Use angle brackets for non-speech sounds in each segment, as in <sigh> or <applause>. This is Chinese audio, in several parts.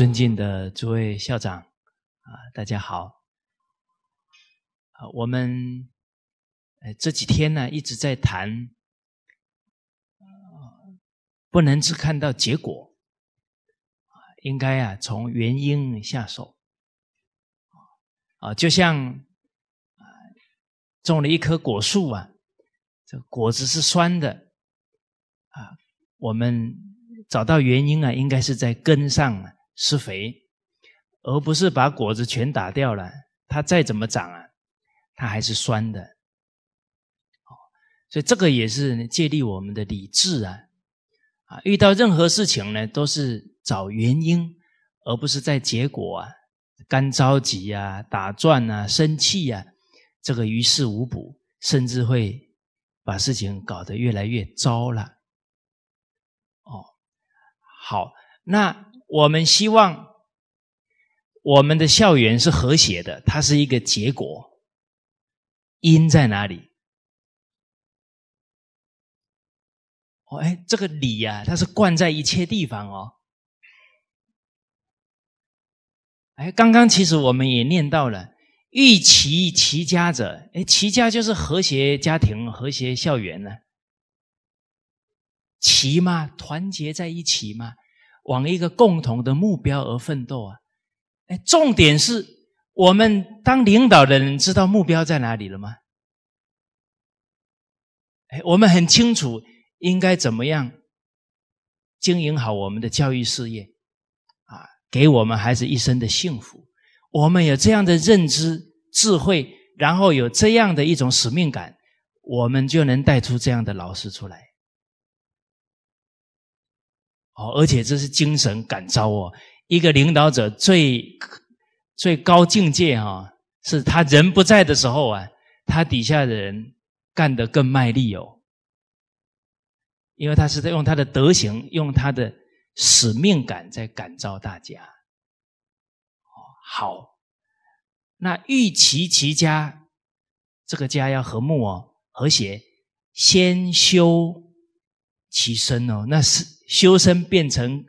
尊敬的诸位校长，啊，大家好，啊，我们呃这几天呢一直在谈，不能只看到结果，应该啊从原因下手，啊，就像种了一棵果树啊，这果子是酸的，啊，我们找到原因啊，应该是在根上了。施肥，而不是把果子全打掉了，它再怎么长啊，它还是酸的。所以这个也是借力我们的理智啊，啊，遇到任何事情呢，都是找原因，而不是在结果啊，干着急啊，打转啊，生气啊，这个于事无补，甚至会把事情搞得越来越糟了。哦，好，那。我们希望我们的校园是和谐的，它是一个结果。因在哪里？哦，哎，这个理呀，它是贯在一切地方哦。哎，刚刚其实我们也念到了“欲齐其家者”，哎，齐家就是和谐家庭、和谐校园呢。齐嘛，团结在一起嘛。往一个共同的目标而奋斗啊！哎，重点是我们当领导的人知道目标在哪里了吗？哎，我们很清楚应该怎么样经营好我们的教育事业，啊，给我们孩子一生的幸福。我们有这样的认知、智慧，然后有这样的一种使命感，我们就能带出这样的老师出来。哦，而且这是精神感召哦。一个领导者最最高境界哈，是他人不在的时候啊，他底下的人干得更卖力哦。因为他是用他的德行，用他的使命感在感召大家。哦，好，那欲齐其家，这个家要和睦哦，和谐，先修。其身哦，那是修身变成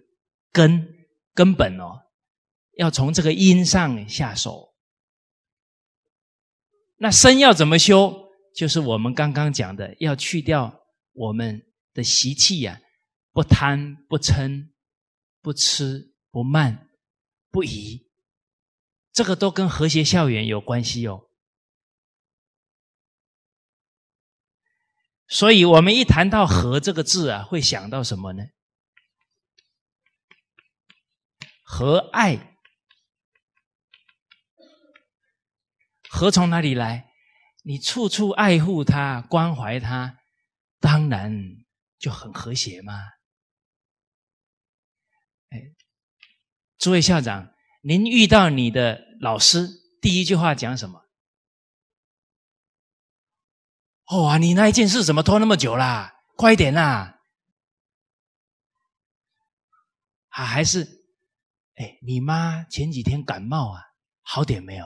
根根本哦，要从这个因上下手。那身要怎么修？就是我们刚刚讲的，要去掉我们的习气呀，不贪不嗔，不吃不慢不疑，这个都跟和谐校园有关系哦。所以我们一谈到“和”这个字啊，会想到什么呢？和爱，和从哪里来？你处处爱护他、关怀他，当然就很和谐嘛。哎，诸位校长，您遇到你的老师，第一句话讲什么？哇！你那一件事怎么拖那么久啦？快点啦！啊，还是，哎，你妈前几天感冒啊，好点没有？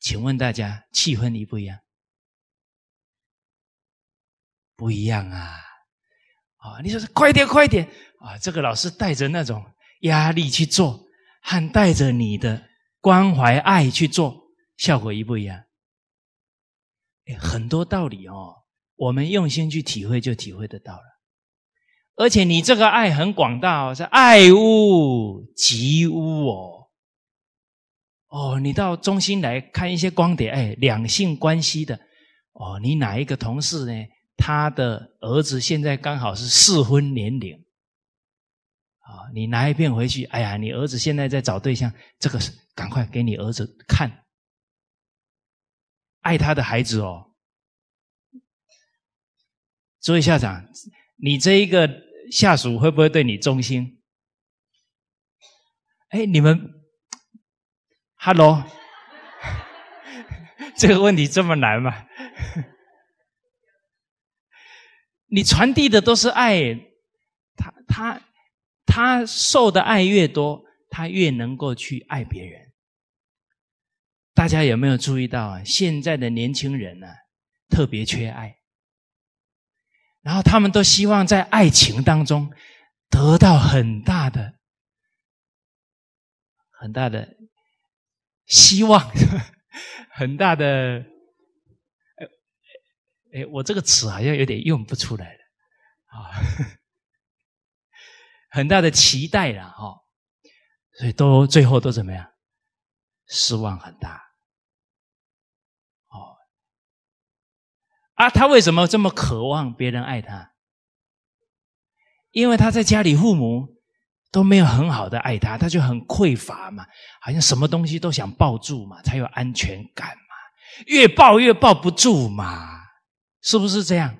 请问大家气氛一不一样？不一样啊！啊，你说是快点快点啊！这个老师带着那种压力去做，和带着你的关怀爱去做，效果一不一样？很多道理哦，我们用心去体会，就体会得到了。而且你这个爱很广大哦，是爱屋及乌哦。哦，你到中心来看一些光碟，哎，两性关系的。哦，你哪一个同事呢？他的儿子现在刚好是适婚年龄。啊，你拿一片回去。哎呀，你儿子现在在找对象，这个是赶快给你儿子看。爱他的孩子哦，诸位校长，你这一个下属会不会对你忠心？哎，你们，Hello，<laughs> 这个问题这么难吗？<laughs> 你传递的都是爱，他他他受的爱越多，他越能够去爱别人。大家有没有注意到啊？现在的年轻人呢，特别缺爱，然后他们都希望在爱情当中得到很大的、很大的希望，<laughs> 很大的，哎我这个词好像有点用不出来了，啊，<laughs> 很大的期待了哈，所以都最后都怎么样？失望很大。啊，他为什么这么渴望别人爱他？因为他在家里父母都没有很好的爱他，他就很匮乏嘛，好像什么东西都想抱住嘛，才有安全感嘛。越抱越抱不住嘛，是不是这样？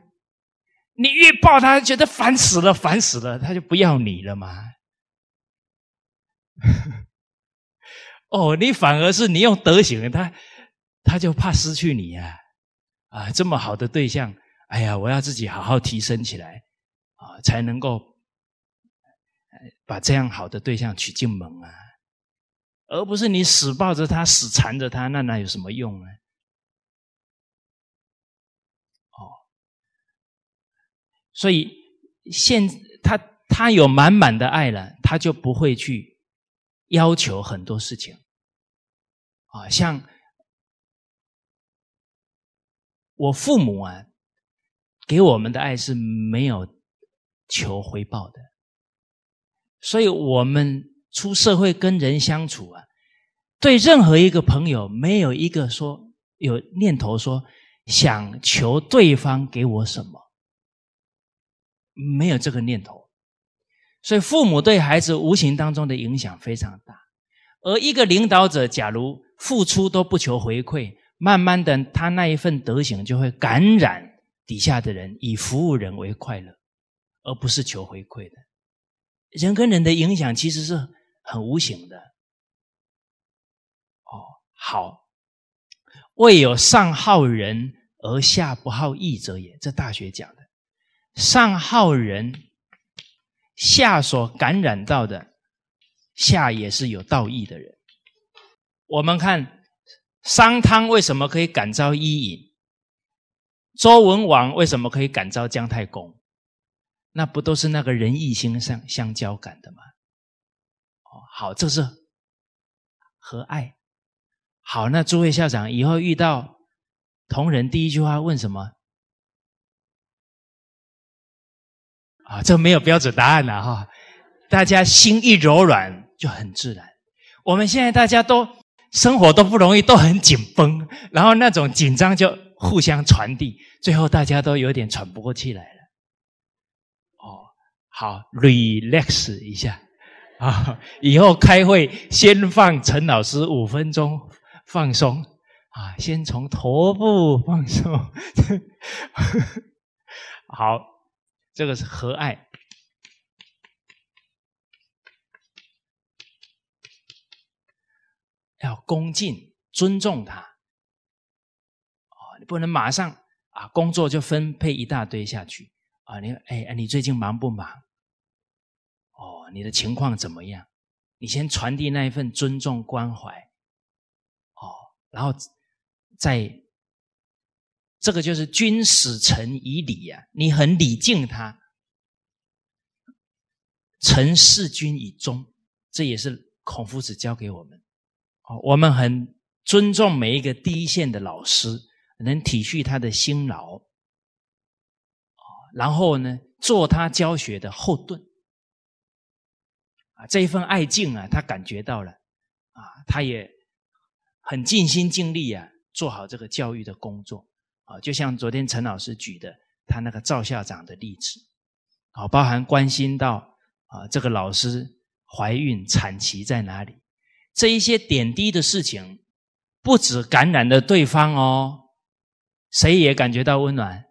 你越抱他，觉得烦死了，烦死了，他就不要你了嘛。<laughs> 哦，你反而是你用德行，他他就怕失去你呀。啊，这么好的对象，哎呀，我要自己好好提升起来啊，才能够把这样好的对象娶进门啊，而不是你死抱着他，死缠着他，那那有什么用呢？哦，所以现他他有满满的爱了，他就不会去要求很多事情啊，像。我父母啊，给我们的爱是没有求回报的，所以我们出社会跟人相处啊，对任何一个朋友，没有一个说有念头说想求对方给我什么，没有这个念头。所以父母对孩子无形当中的影响非常大，而一个领导者，假如付出都不求回馈。慢慢的，他那一份德行就会感染底下的人，以服务人为快乐，而不是求回馈的。人跟人的影响其实是很无形的。哦，好，未有上好人而下不好义者也。这《大学》讲的，上好人，下所感染到的下也是有道义的人。我们看。商汤为什么可以感召伊尹？周文王为什么可以感召姜太公？那不都是那个人意心相相交感的吗？哦，好，这是和爱。好，那诸位校长以后遇到同仁，第一句话问什么？啊，这没有标准答案了哈。大家心一柔软，就很自然。我们现在大家都。生活都不容易，都很紧绷，然后那种紧张就互相传递，最后大家都有点喘不过气来了。哦，好，relax 一下啊！以后开会先放陈老师五分钟放松啊，先从头部放松。<laughs> 好，这个是和爱。要恭敬尊重他，哦，你不能马上啊，工作就分配一大堆下去啊！你，哎你最近忙不忙？哦，你的情况怎么样？你先传递那一份尊重关怀，哦，然后再这个就是君使臣以礼呀，你很礼敬他，臣事君以忠，这也是孔夫子教给我们。我们很尊重每一个第一线的老师，能体恤他的辛劳，然后呢，做他教学的后盾，啊，这一份爱敬啊，他感觉到了，啊，他也很尽心尽力啊，做好这个教育的工作，啊，就像昨天陈老师举的他那个赵校长的例子，啊，包含关心到啊，这个老师怀孕产期在哪里。这一些点滴的事情，不止感染了对方哦，谁也感觉到温暖。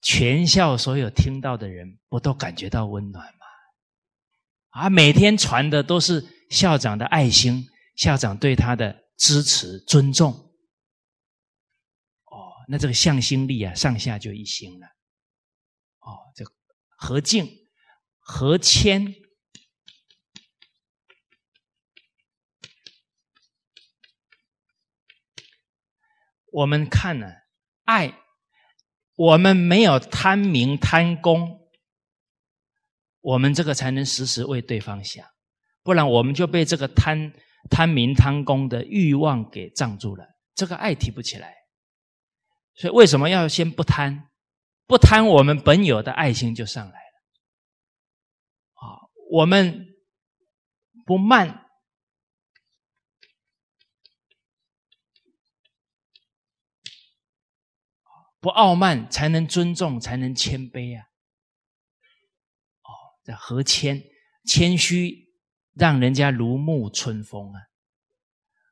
全校所有听到的人，不都感觉到温暖吗？啊，每天传的都是校长的爱心，校长对他的支持、尊重。哦，那这个向心力啊，上下就一心了。哦，这何静、何谦。我们看呢，爱我们没有贪名贪功，我们这个才能时时为对方想，不然我们就被这个贪贪名贪功的欲望给障住了，这个爱提不起来。所以为什么要先不贪？不贪，我们本有的爱心就上来了。啊，我们不慢。不傲慢，才能尊重，才能谦卑啊！哦，这和谦谦虚，让人家如沐春风啊！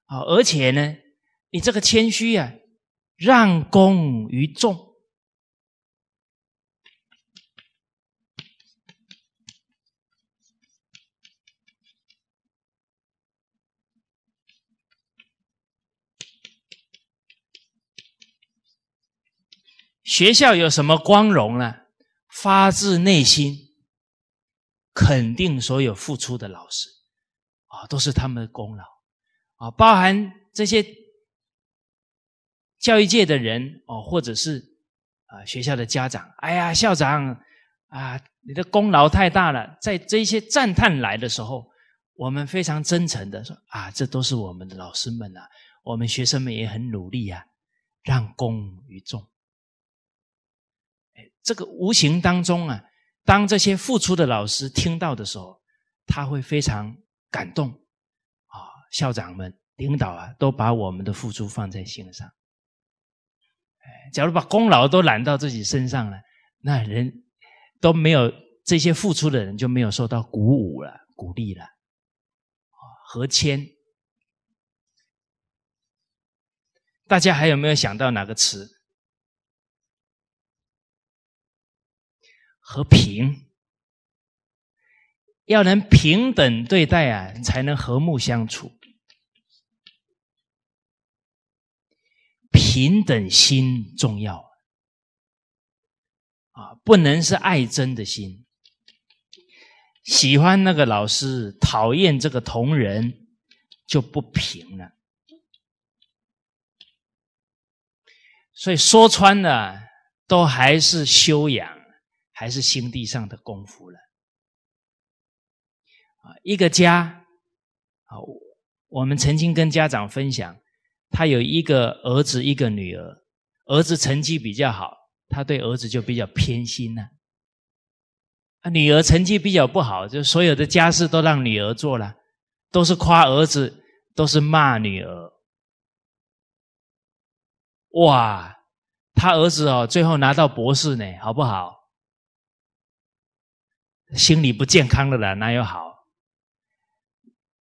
啊，而且呢，你这个谦虚啊，让功于众。学校有什么光荣呢？发自内心肯定所有付出的老师，啊，都是他们的功劳，啊，包含这些教育界的人，哦，或者是啊学校的家长，哎呀，校长啊，你的功劳太大了。在这些赞叹来的时候，我们非常真诚的说啊，这都是我们的老师们啊，我们学生们也很努力啊，让功于众。这个无形当中啊，当这些付出的老师听到的时候，他会非常感动，啊，校长们、领导啊，都把我们的付出放在心上。假如把功劳都揽到自己身上了，那人都没有这些付出的人就没有受到鼓舞了、鼓励了。何和谦，大家还有没有想到哪个词？和平，要能平等对待啊，才能和睦相处。平等心重要啊，不能是爱憎的心，喜欢那个老师，讨厌这个同仁，就不平了。所以说穿了，都还是修养。还是心地上的功夫了啊！一个家啊，我们曾经跟家长分享，他有一个儿子，一个女儿，儿子成绩比较好，他对儿子就比较偏心了啊。女儿成绩比较不好，就所有的家事都让女儿做了，都是夸儿子，都是骂女儿。哇，他儿子哦，最后拿到博士呢，好不好？心理不健康的人哪有好？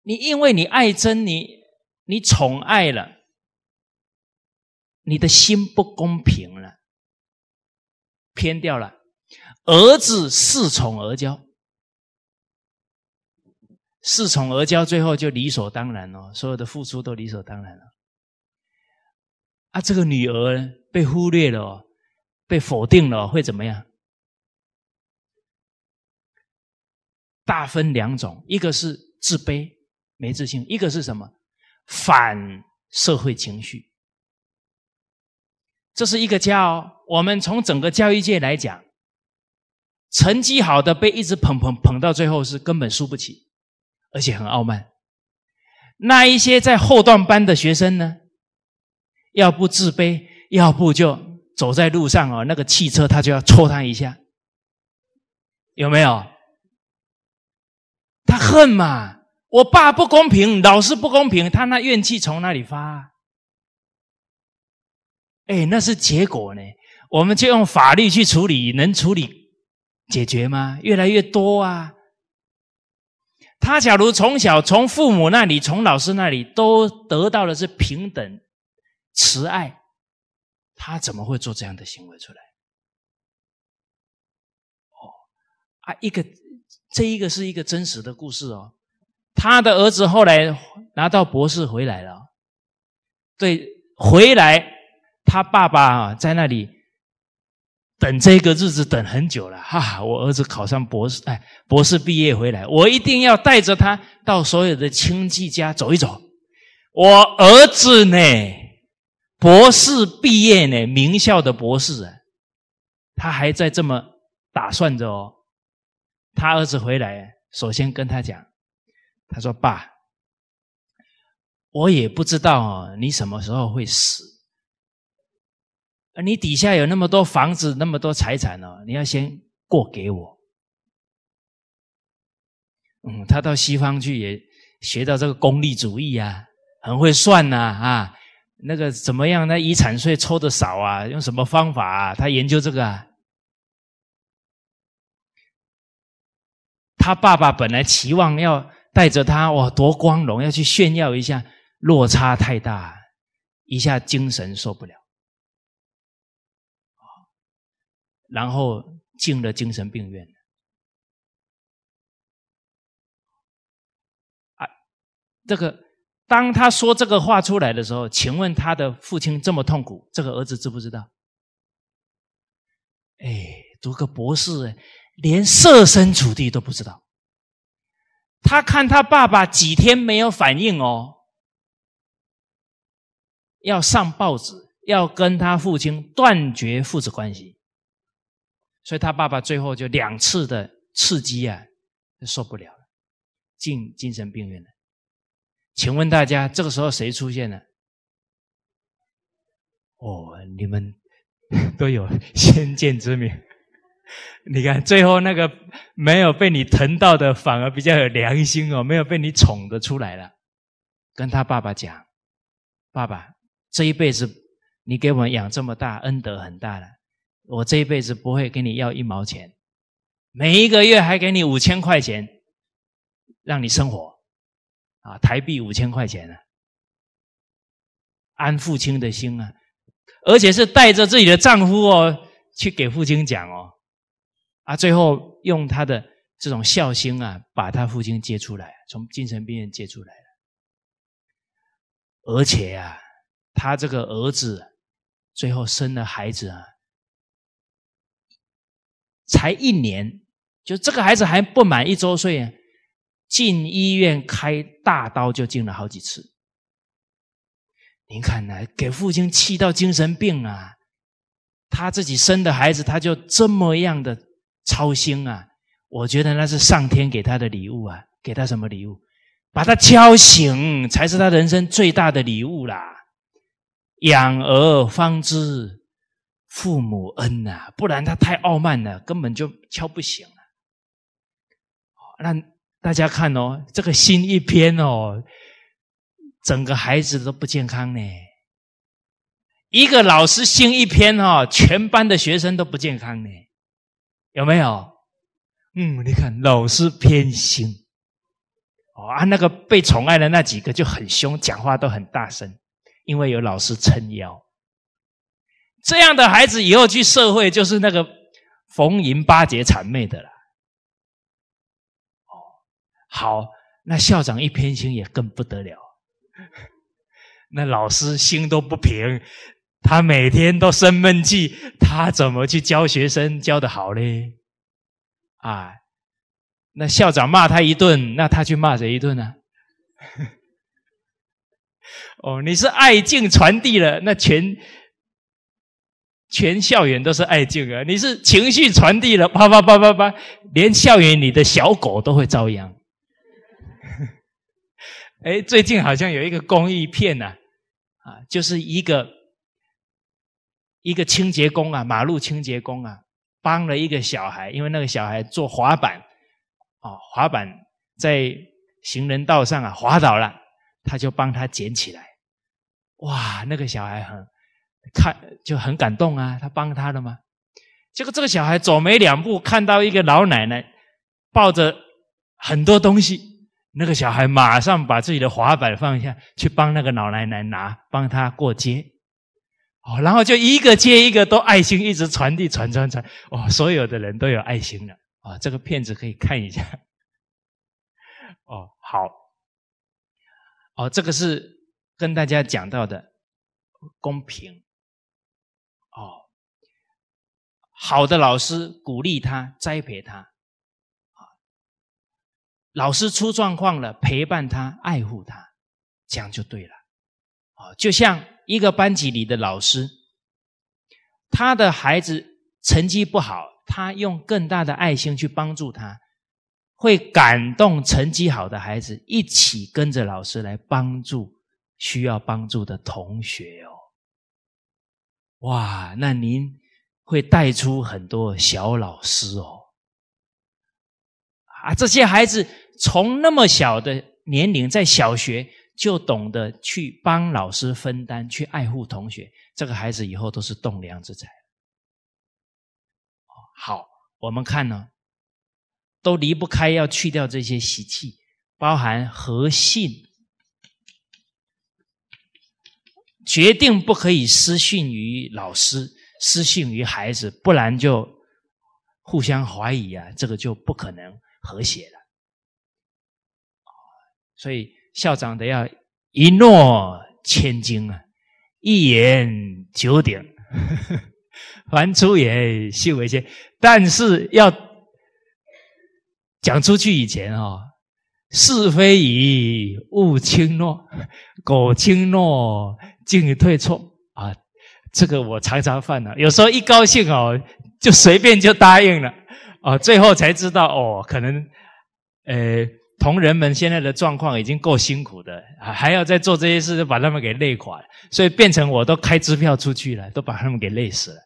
你因为你爱憎你，你宠爱了，你的心不公平了，偏掉了。儿子恃宠而骄，恃宠而骄，最后就理所当然了，所有的付出都理所当然了。啊，这个女儿被忽略了，被否定了，会怎么样？大分两种，一个是自卑、没自信，一个是什么反社会情绪。这是一个叫我们从整个教育界来讲，成绩好的被一直捧捧捧到最后是根本输不起，而且很傲慢。那一些在后段班的学生呢，要不自卑，要不就走在路上哦，那个汽车他就要戳他一下，有没有？恨嘛？我爸不公平，老师不公平，他那怨气从哪里发？哎，那是结果呢。我们就用法律去处理，能处理解决吗？越来越多啊！他假如从小从父母那里，从老师那里都得到的是平等、慈爱，他怎么会做这样的行为出来？哦，啊，一个。这一个是一个真实的故事哦，他的儿子后来拿到博士回来了，对，回来，他爸爸啊在那里等这个日子等很久了哈，我儿子考上博士，哎，博士毕业回来，我一定要带着他到所有的亲戚家走一走。我儿子呢，博士毕业呢，名校的博士，他还在这么打算着哦。他儿子回来，首先跟他讲：“他说爸，我也不知道你什么时候会死，你底下有那么多房子，那么多财产哦，你要先过给我。”嗯，他到西方去也学到这个功利主义啊，很会算呐啊，那个怎么样？那遗产税抽的少啊，用什么方法？啊？他研究这个。啊。他爸爸本来期望要带着他，哇，多光荣，要去炫耀一下，落差太大，一下精神受不了，然后进了精神病院。啊，这个当他说这个话出来的时候，请问他的父亲这么痛苦，这个儿子知不知道？哎，读个博士。连设身处地都不知道，他看他爸爸几天没有反应哦，要上报纸，要跟他父亲断绝父子关系，所以他爸爸最后就两次的刺激啊，受不了了，进精神病院了。请问大家这个时候谁出现了？哦，你们 <laughs> 都有先见之明。<laughs> 你看，最后那个没有被你疼到的，反而比较有良心哦。没有被你宠的出来了，跟他爸爸讲：“爸爸，这一辈子你给我们养这么大，恩德很大了。我这一辈子不会给你要一毛钱，每一个月还给你五千块钱，让你生活啊，台币五千块钱呢。安父亲的心啊，而且是带着自己的丈夫哦，去给父亲讲哦。”啊，最后用他的这种孝心啊，把他父亲接出来，从精神病院接出来了。而且啊，他这个儿子最后生了孩子啊，才一年，就这个孩子还不满一周岁，进医院开大刀就进了好几次。您看呢？给父亲气到精神病啊，他自己生的孩子他就这么样的。操心啊！我觉得那是上天给他的礼物啊，给他什么礼物？把他敲醒，才是他人生最大的礼物啦。养儿方知父母恩呐，不然他太傲慢了，根本就敲不醒了。那大家看哦，这个心一偏哦，整个孩子都不健康呢。一个老师心一偏哦，全班的学生都不健康呢。有没有？嗯，你看老师偏心哦啊，那个被宠爱的那几个就很凶，讲话都很大声，因为有老师撑腰。这样的孩子以后去社会就是那个逢迎巴结谄媚的了。哦，好，那校长一偏心也更不得了，<laughs> 那老师心都不平。他每天都生闷气，他怎么去教学生教的好嘞？啊，那校长骂他一顿，那他去骂谁一顿呢？<laughs> 哦，你是爱敬传递了，那全全校园都是爱敬啊！你是情绪传递了，啪啪啪啪啪，连校园里的小狗都会遭殃。哎，<laughs> 最近好像有一个公益片啊，啊，就是一个。一个清洁工啊，马路清洁工啊，帮了一个小孩，因为那个小孩坐滑板，哦，滑板在行人道上啊滑倒了，他就帮他捡起来。哇，那个小孩很看就很感动啊，他帮他了吗？结果这个小孩走没两步，看到一个老奶奶抱着很多东西，那个小孩马上把自己的滑板放下去，帮那个老奶奶拿，帮她过街。哦，然后就一个接一个都爱心一直传递传传传，哦，所有的人都有爱心了。哦，这个片子可以看一下。<laughs> 哦，好，哦，这个是跟大家讲到的公平。哦，好的老师鼓励他，栽培他。老师出状况了，陪伴他，爱护他，这样就对了。啊，就像。一个班级里的老师，他的孩子成绩不好，他用更大的爱心去帮助他，会感动成绩好的孩子一起跟着老师来帮助需要帮助的同学哦。哇，那您会带出很多小老师哦。啊，这些孩子从那么小的年龄在小学。就懂得去帮老师分担，去爱护同学，这个孩子以后都是栋梁之才。好，我们看呢，都离不开要去掉这些习气，包含和信，决定不可以失信于老师，失信于孩子，不然就互相怀疑啊，这个就不可能和谐了。所以。校长得要一诺千金啊，一言九鼎。凡出言，信为先。但是要讲出去以前哦，是非以勿轻诺。<laughs> 苟轻诺，进退错。啊，这个我常常犯了。有时候一高兴哦，就随便就答应了，啊，最后才知道哦，可能，诶。同仁们现在的状况已经够辛苦的，还要再做这些事，就把他们给累垮了。所以变成我都开支票出去了，都把他们给累死了。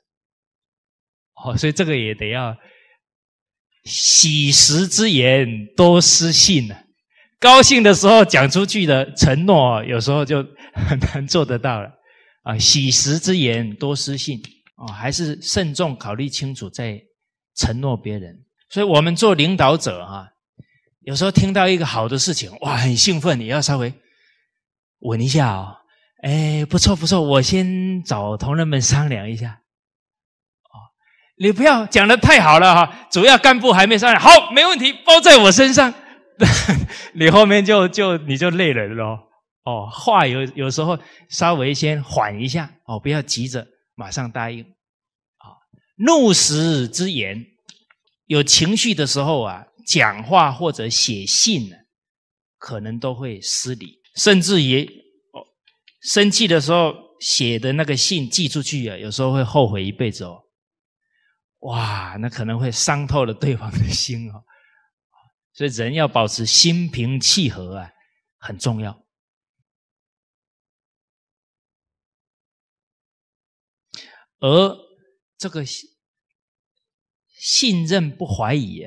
哦，所以这个也得要喜时之言多失信呢。高兴的时候讲出去的承诺，有时候就很难做得到了。啊，喜时之言多失信哦，还是慎重考虑清楚再承诺别人。所以我们做领导者哈。有时候听到一个好的事情，哇，很兴奋，你要稍微稳一下哦。哎，不错不错，我先找同仁们商量一下。哦，你不要讲的太好了哈，主要干部还没商量。好，没问题，包在我身上。<laughs> 你后面就就你就累人了。哦，话有有时候稍微先缓一下哦，不要急着马上答应。啊，怒时之言，有情绪的时候啊。讲话或者写信呢，可能都会失礼，甚至也哦，生气的时候写的那个信寄出去啊，有时候会后悔一辈子哦。哇，那可能会伤透了对方的心哦。所以人要保持心平气和啊，很重要。而这个信任不怀疑。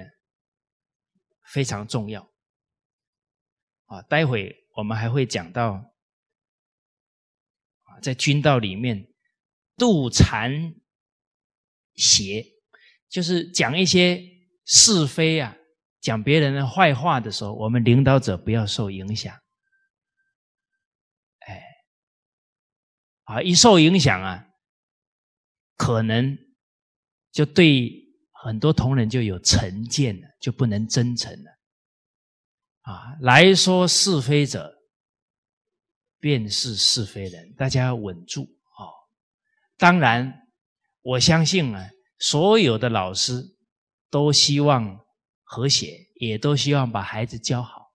非常重要啊！待会我们还会讲到啊，在军道里面度残邪，就是讲一些是非啊，讲别人的坏话的时候，我们领导者不要受影响。哎，啊，一受影响啊，可能就对。很多同仁就有成见了，就不能真诚了。啊，来说是非者，便是是非人。大家要稳住啊！当然，我相信啊，所有的老师都希望和谐，也都希望把孩子教好。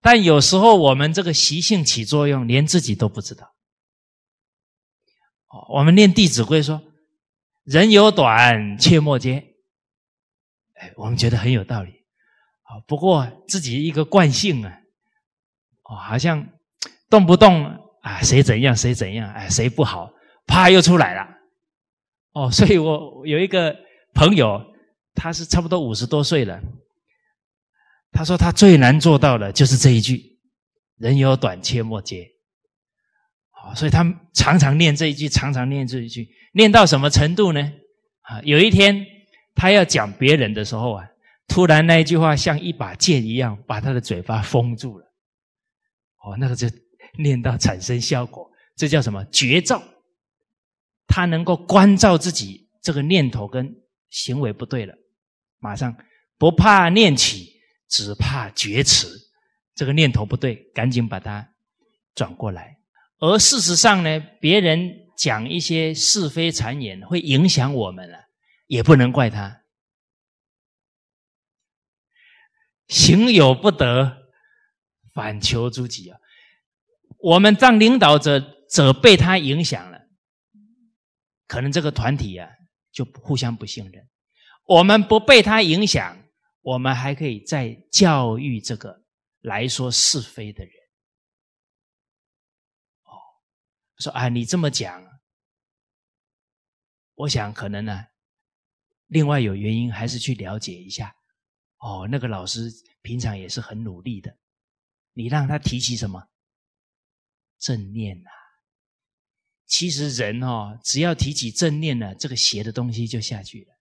但有时候我们这个习性起作用，连自己都不知道。哦，我们念《弟子规》说：“人有短，切莫揭。”我们觉得很有道理，啊，不过自己一个惯性啊，哦，好像动不动啊，谁怎样谁怎样，哎，谁不好，啪又出来了，哦，所以我有一个朋友，他是差不多五十多岁了，他说他最难做到的就是这一句“人有短，切莫揭”，哦，所以他常常念这一句，常常念这一句，念到什么程度呢？啊，有一天。他要讲别人的时候啊，突然那一句话像一把剑一样，把他的嘴巴封住了。哦，那个就念到产生效果，这叫什么绝招？他能够关照自己，这个念头跟行为不对了，马上不怕念起，只怕觉迟。这个念头不对，赶紧把它转过来。而事实上呢，别人讲一些是非谗言，会影响我们了。也不能怪他，行有不得，反求诸己啊。我们当领导者者被他影响了，可能这个团体呀就互相不信任。我们不被他影响，我们还可以再教育这个来说是非的人。哦，说啊，你这么讲，我想可能呢。另外有原因，还是去了解一下。哦，那个老师平常也是很努力的。你让他提起什么正念呐？其实人哦，只要提起正念呢，这个邪的东西就下去了。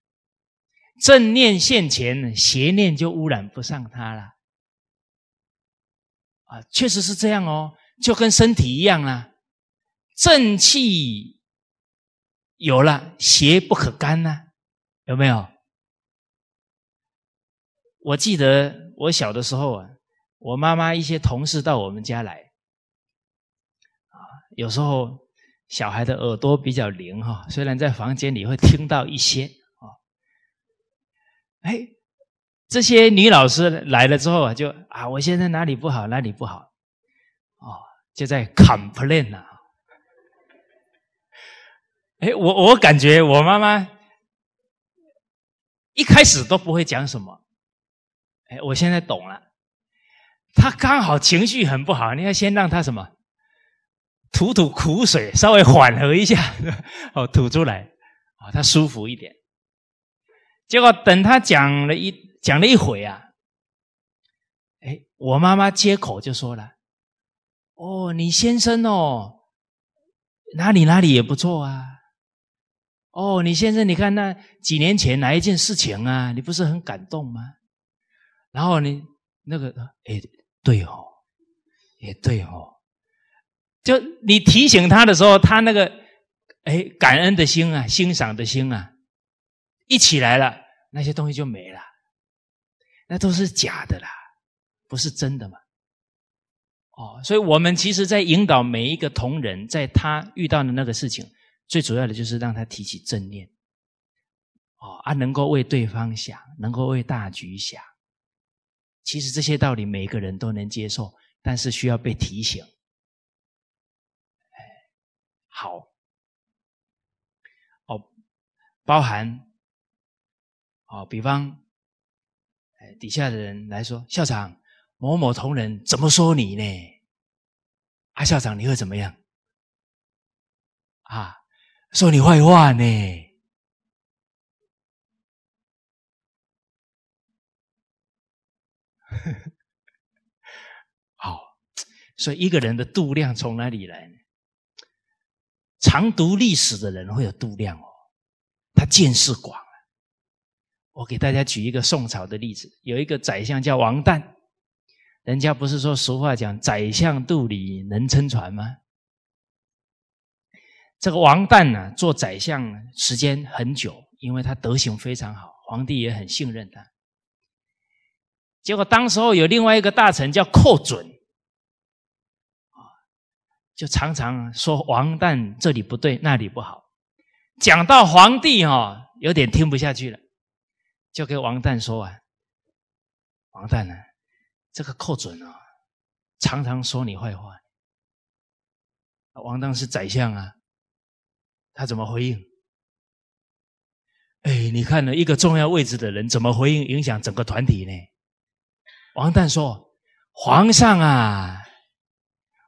正念现前，邪念就污染不上他了。啊，确实是这样哦，就跟身体一样啊，正气有了，邪不可干呢。有没有？我记得我小的时候啊，我妈妈一些同事到我们家来啊，有时候小孩的耳朵比较灵哈，虽然在房间里会听到一些啊，哎，这些女老师来了之后啊，就啊，我现在哪里不好，哪里不好，哦，就在 complain 呐。<laughs> 哎，我我感觉我妈妈。一开始都不会讲什么，哎，我现在懂了。他刚好情绪很不好，你要先让他什么，吐吐苦水，稍微缓和一下，<laughs> 哦，吐出来，啊，他舒服一点。结果等他讲了一讲了一回啊，哎，我妈妈接口就说了，哦，你先生哦，哪里哪里也不错啊。哦，你先生，你看那几年前哪一件事情啊？你不是很感动吗？然后你那个，哎，对哦，也对哦，就你提醒他的时候，他那个哎，感恩的心啊，欣赏的心啊，一起来了，那些东西就没了，那都是假的啦，不是真的嘛。哦，所以我们其实，在引导每一个同仁，在他遇到的那个事情。最主要的就是让他提起正念，哦啊，能够为对方想，能够为大局想。其实这些道理每个人都能接受，但是需要被提醒。哎，好，哦，包含哦，比方，哎，底下的人来说，校长某某同仁怎么说你呢？啊，校长你会怎么样？啊？说你坏话呢？<laughs> 好，所以一个人的度量从哪里来？常读历史的人会有度量哦，他见识广。我给大家举一个宋朝的例子，有一个宰相叫王旦，人家不是说俗话讲“宰相肚里能撑船”吗？这个王旦呢，做宰相时间很久，因为他德行非常好，皇帝也很信任他。结果当时候有另外一个大臣叫寇准，就常常说王旦这里不对，那里不好。讲到皇帝哈，有点听不下去了，就给王旦说：“王旦呢，这个寇准啊，常常说你坏话。王旦是宰相啊。”他怎么回应？哎，你看呢？一个重要位置的人怎么回应，影响整个团体呢？王旦说：“皇上啊，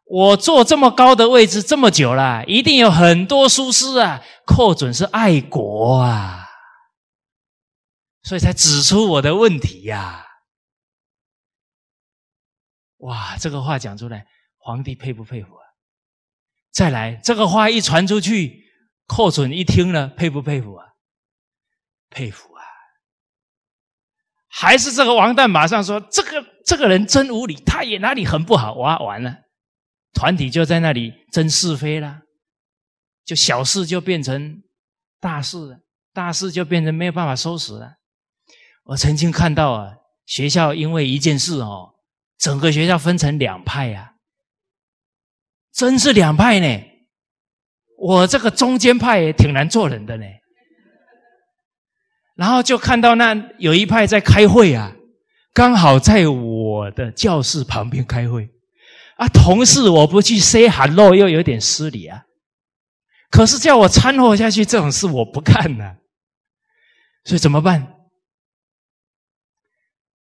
我坐这么高的位置这么久了，一定有很多疏失啊。寇准是爱国啊，所以才指出我的问题呀。”哇，这个话讲出来，皇帝佩不佩服啊？再来，这个话一传出去。寇准一听呢，佩不佩服啊，佩服啊！还是这个王旦马上说：“这个这个人真无理，他也哪里很不好。”哇，完了，团体就在那里争是非了，就小事就变成大事，了，大事就变成没有办法收拾了。我曾经看到啊，学校因为一件事哦，整个学校分成两派啊，真是两派呢。我这个中间派也挺难做人的呢，然后就看到那有一派在开会啊，刚好在我的教室旁边开会啊，同事我不去 say hello 又有点失礼啊，可是叫我掺和下去这种事我不干啊，所以怎么办？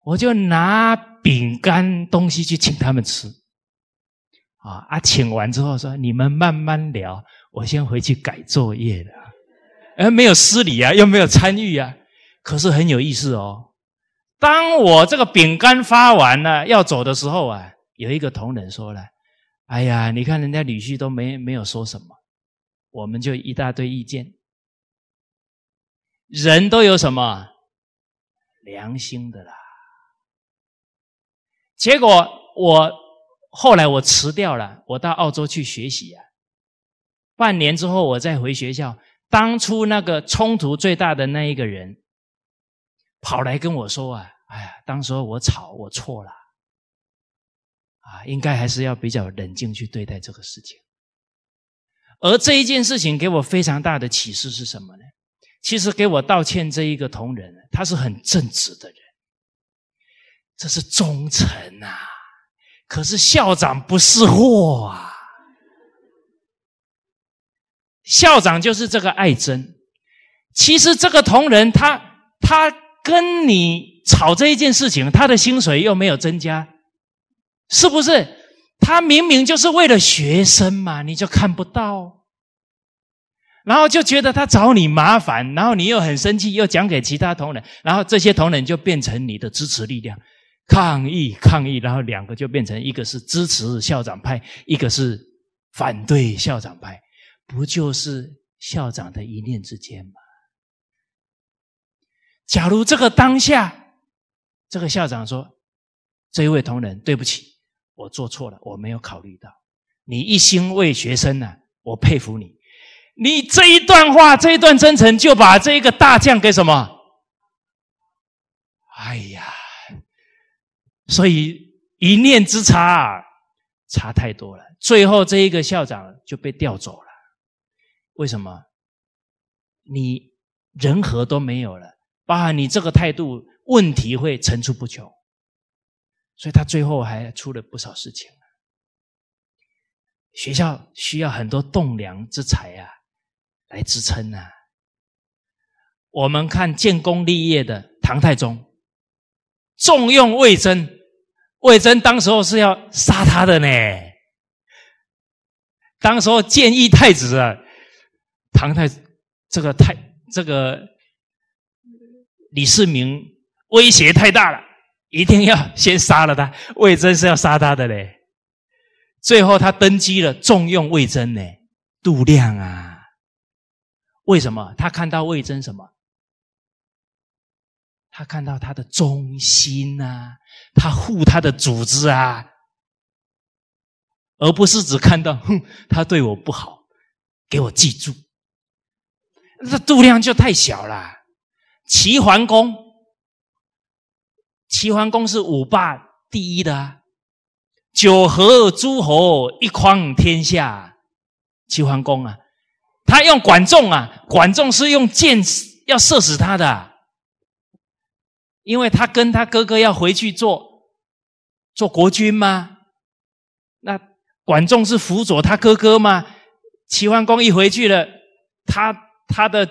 我就拿饼干东西去请他们吃，啊啊，请完之后说你们慢慢聊。我先回去改作业了，而没有失礼啊，又没有参与啊，可是很有意思哦。当我这个饼干发完了要走的时候啊，有一个同仁说了：“哎呀，你看人家女婿都没没有说什么，我们就一大堆意见，人都有什么良心的啦。”结果我后来我辞掉了，我到澳洲去学习呀。半年之后，我再回学校，当初那个冲突最大的那一个人，跑来跟我说：“啊，哎呀，当时我吵，我错了，啊，应该还是要比较冷静去对待这个事情。”而这一件事情给我非常大的启示是什么呢？其实给我道歉这一个同仁，他是很正直的人，这是忠臣啊。可是校长不是货啊。校长就是这个爱珍。其实这个同仁，他他跟你吵这一件事情，他的薪水又没有增加，是不是？他明明就是为了学生嘛，你就看不到。然后就觉得他找你麻烦，然后你又很生气，又讲给其他同仁，然后这些同仁就变成你的支持力量，抗议抗议，然后两个就变成一个是支持校长派，一个是反对校长派。不就是校长的一念之间吗？假如这个当下，这个校长说：“这一位同仁，对不起，我做错了，我没有考虑到你一心为学生呢，我佩服你。你这一段话，这一段真诚，就把这一个大将给什么？哎呀，所以一念之差差太多了，最后这一个校长就被调走了。”为什么？你人和都没有了，含你这个态度，问题会层出不穷，所以他最后还出了不少事情。学校需要很多栋梁之才啊，来支撑啊。我们看建功立业的唐太宗，重用魏征，魏征当时候是要杀他的呢，当时候建议太子啊。唐太，这个太这个李世民威胁太大了，一定要先杀了他。魏征是要杀他的嘞。最后他登基了，重用魏征呢。度量啊，为什么？他看到魏征什么？他看到他的忠心啊，他护他的主子啊，而不是只看到哼，他对我不好，给我记住。那度量就太小了。齐桓公，齐桓公是五霸第一的，九合诸侯，一匡天下。齐桓公啊，他用管仲啊，管仲是用箭要射死他的，因为他跟他哥哥要回去做做国君吗？那管仲是辅佐他哥哥吗？齐桓公一回去了，他。他的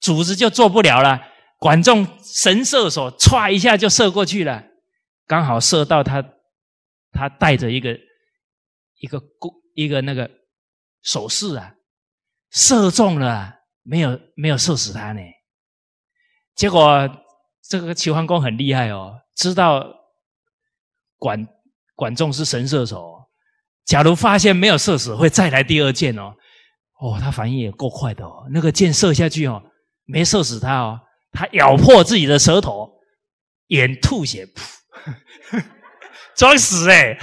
组织就做不了了。管仲神射手，唰一下就射过去了，刚好射到他。他带着一个一个弓，一个那个首饰啊，射中了，没有没有射死他呢。结果这个齐桓公很厉害哦，知道管管仲是神射手，假如发现没有射死，会再来第二箭哦。哦，他反应也够快的哦。那个箭射下去哦，没射死他哦，他咬破自己的舌头，眼吐血，<laughs> 装死哎。<laughs>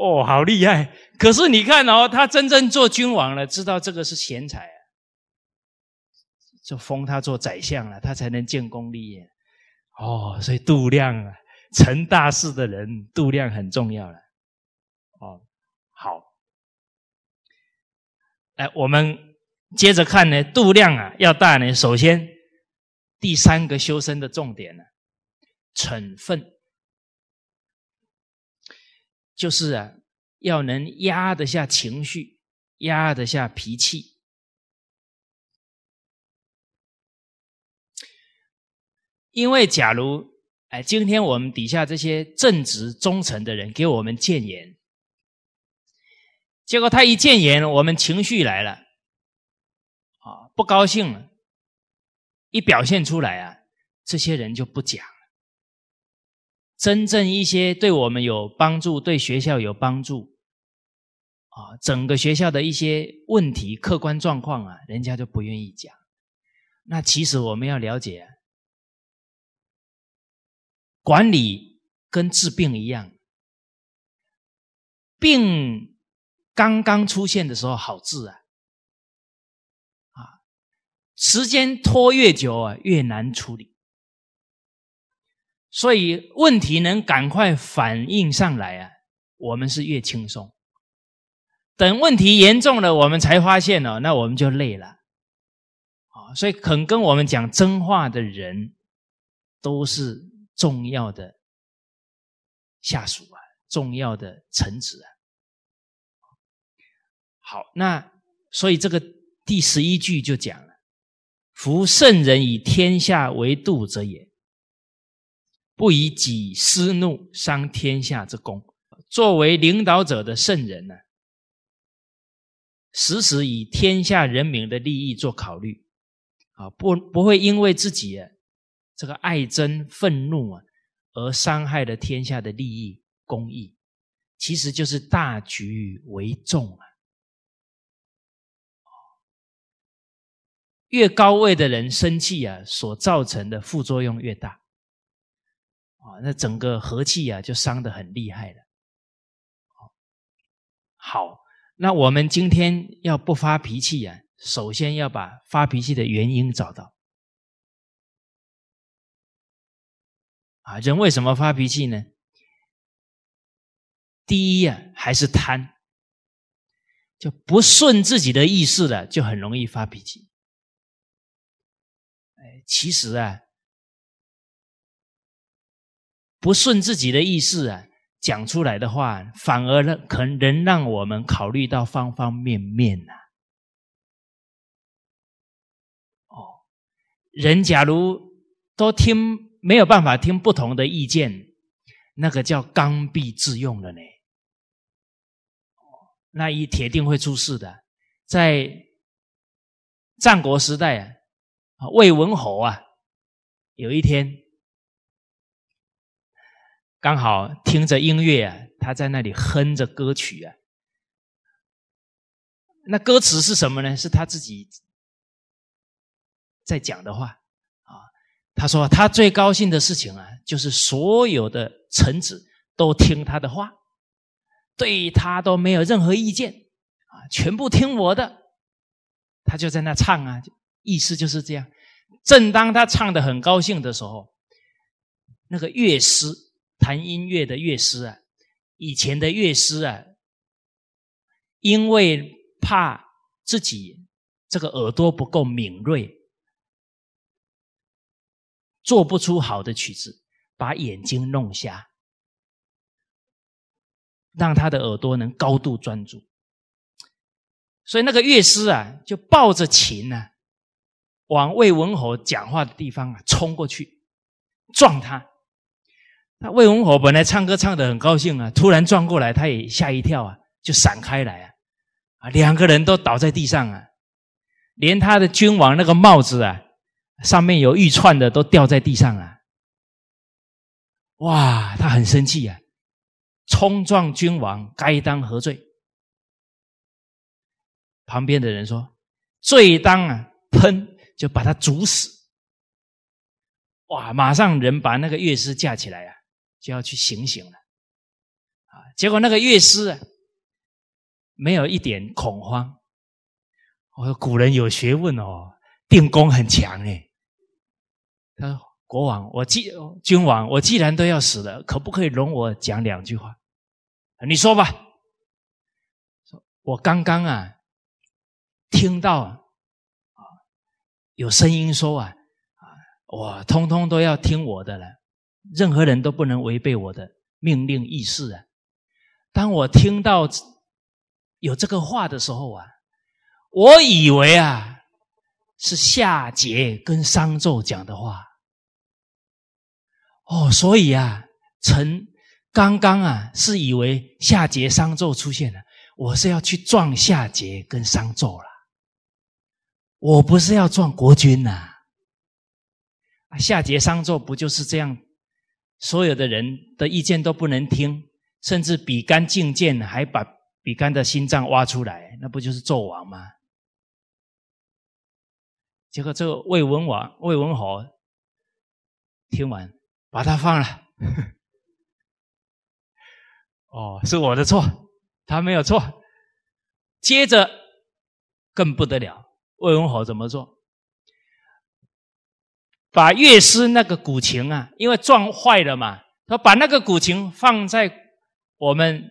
哦，好厉害！可是你看哦，他真正做君王了，知道这个是贤才，就封他做宰相了，他才能建功立业。哦，所以度量啊，成大事的人度量很重要了。哎，我们接着看呢，度量啊要大呢。首先，第三个修身的重点呢，成分，就是啊，要能压得下情绪，压得下脾气。因为假如哎，今天我们底下这些正直忠诚的人给我们谏言。结果他一谏言，我们情绪来了，啊，不高兴了。一表现出来啊，这些人就不讲。真正一些对我们有帮助、对学校有帮助，啊，整个学校的一些问题、客观状况啊，人家就不愿意讲。那其实我们要了解，管理跟治病一样，病。刚刚出现的时候好治啊，啊，时间拖越久啊越难处理，所以问题能赶快反应上来啊，我们是越轻松。等问题严重了，我们才发现哦，那我们就累了，啊，所以肯跟我们讲真话的人都是重要的下属啊，重要的臣子啊。好，那所以这个第十一句就讲了：夫圣人以天下为度者也，不以己私怒伤天下之公。作为领导者的圣人呢，时时以天下人民的利益做考虑，啊，不不会因为自己的这个爱憎愤怒啊，而伤害了天下的利益公义，其实就是大局为重啊。越高位的人生气啊，所造成的副作用越大啊，那整个和气啊就伤的很厉害了。好，那我们今天要不发脾气啊，首先要把发脾气的原因找到啊。人为什么发脾气呢？第一呀，还是贪，就不顺自己的意识了，就很容易发脾气。其实啊，不顺自己的意思啊，讲出来的话，反而可能能让我们考虑到方方面面呐。哦，人假如都听没有办法听不同的意见，那个叫刚愎自用了呢。哦，那一铁定会出事的。在战国时代啊。啊，魏文侯啊，有一天刚好听着音乐，啊，他在那里哼着歌曲啊。那歌词是什么呢？是他自己在讲的话啊。他说他最高兴的事情啊，就是所有的臣子都听他的话，对他都没有任何意见啊，全部听我的。他就在那唱啊。意思就是这样。正当他唱的很高兴的时候，那个乐师弹音乐的乐师啊，以前的乐师啊，因为怕自己这个耳朵不够敏锐，做不出好的曲子，把眼睛弄瞎，让他的耳朵能高度专注。所以那个乐师啊，就抱着琴呢。往魏文侯讲话的地方啊冲过去，撞他。他魏文侯本来唱歌唱得很高兴啊，突然撞过来，他也吓一跳啊，就闪开来啊，啊两个人都倒在地上啊，连他的君王那个帽子啊，上面有玉串的都掉在地上了。哇，他很生气啊，冲撞君王该当何罪？旁边的人说，罪当啊喷。就把他煮死，哇！马上人把那个乐师架起来啊，就要去行刑了，啊！结果那个乐师没有一点恐慌。我说：“古人有学问哦，定功很强哎。”他说：“国王，我既君王，我既然都要死了，可不可以容我讲两句话？你说吧。我刚刚啊，听到。”有声音说啊，啊，我通通都要听我的了，任何人都不能违背我的命令意识啊。当我听到有这个话的时候啊，我以为啊是夏桀跟商纣讲的话。哦，所以啊，臣刚刚啊是以为夏桀、商纣出现了，我是要去撞夏桀跟商纣了。我不是要撞国君呐！夏桀、商纣不就是这样？所有的人的意见都不能听，甚至比干进谏，还把比干的心脏挖出来，那不就是纣王吗？结果，这个魏文王、魏文侯听完，把他放了。<laughs> 哦，是我的错，他没有错。接着更不得了。魏文侯怎么做？把乐师那个古琴啊，因为撞坏了嘛，他把那个古琴放在我们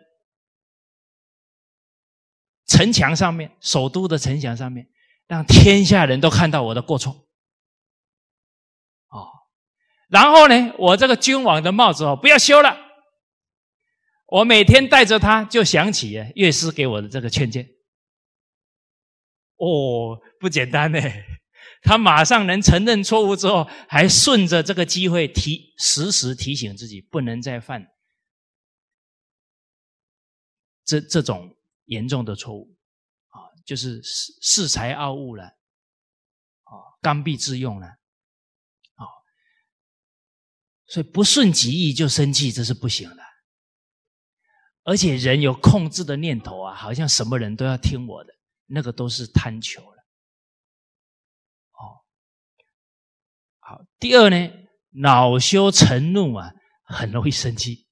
城墙上面，首都的城墙上面，让天下人都看到我的过错。哦，然后呢，我这个君王的帽子哦，不要修了。我每天带着它，就想起乐师给我的这个劝诫。哦，不简单呢！他马上能承认错误之后，还顺着这个机会提时时提醒自己，不能再犯这这种严重的错误啊！就是恃恃才傲物了，啊，刚愎自用了，啊，所以不顺己意就生气，这是不行的。而且人有控制的念头啊，好像什么人都要听我的。那个都是贪求了，哦，好。第二呢，恼羞成怒啊，很容易生气，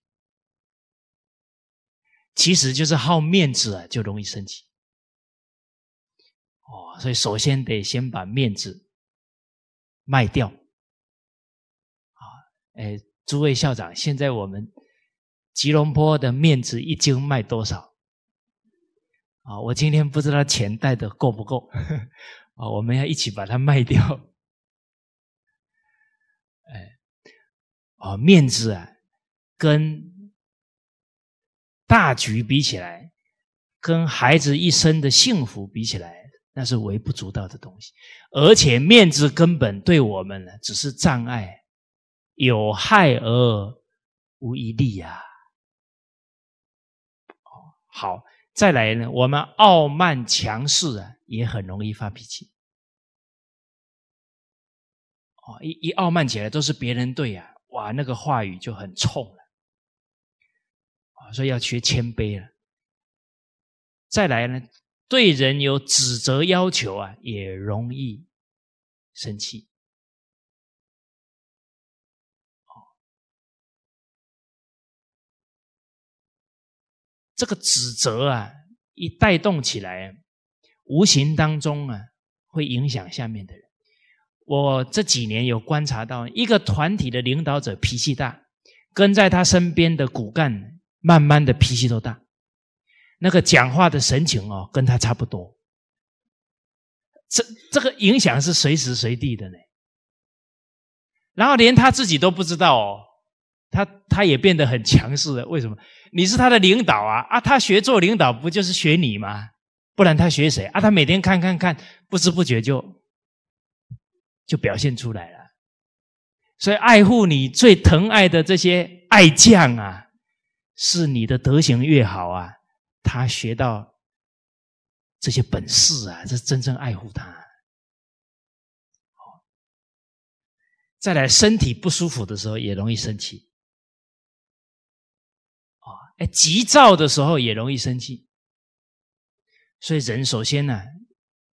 其实就是好面子啊，就容易生气。哦，所以首先得先把面子卖掉。啊，哎，诸位校长，现在我们吉隆坡的面子一斤卖多少？啊，我今天不知道钱带的够不够啊！我们要一起把它卖掉。哎，啊，面子啊，跟大局比起来，跟孩子一生的幸福比起来，那是微不足道的东西。而且面子根本对我们呢，只是障碍，有害而无一利呀。好。再来呢，我们傲慢强势啊，也很容易发脾气。哦，一一傲慢起来，都是别人对呀，哇，那个话语就很冲了。啊，所以要学谦卑了。再来呢，对人有指责要求啊，也容易生气。这个指责啊，一带动起来，无形当中啊，会影响下面的人。我这几年有观察到，一个团体的领导者脾气大，跟在他身边的骨干，慢慢的脾气都大，那个讲话的神情哦，跟他差不多。这这个影响是随时随地的呢，然后连他自己都不知道哦。他他也变得很强势了，为什么？你是他的领导啊，啊，他学做领导不就是学你吗？不然他学谁啊？他每天看看看，不知不觉就就表现出来了。所以爱护你最疼爱的这些爱将啊，是你的德行越好啊，他学到这些本事啊，这是真正爱护他。再来，身体不舒服的时候也容易生气。哎，急躁的时候也容易生气，所以人首先呢，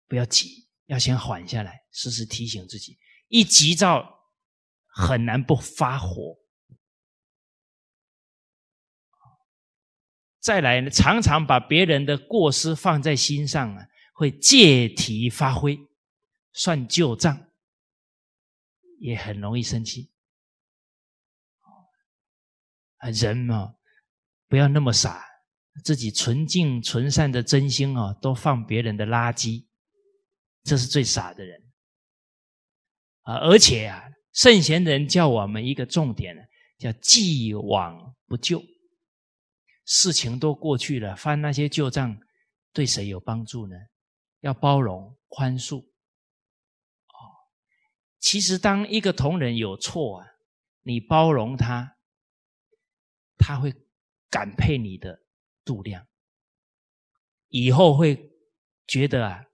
不要急，要先缓下来，时时提醒自己。一急躁，很难不发火。再来呢，常常把别人的过失放在心上啊，会借题发挥，算旧账，也很容易生气。啊，人嘛。不要那么傻，自己纯净纯善的真心啊，都放别人的垃圾，这是最傻的人啊！而且啊，圣贤人教我们一个重点，叫既往不咎。事情都过去了，翻那些旧账，对谁有帮助呢？要包容宽恕。哦，其实当一个同仁有错啊，你包容他，他会。感佩你的度量，以后会觉得啊，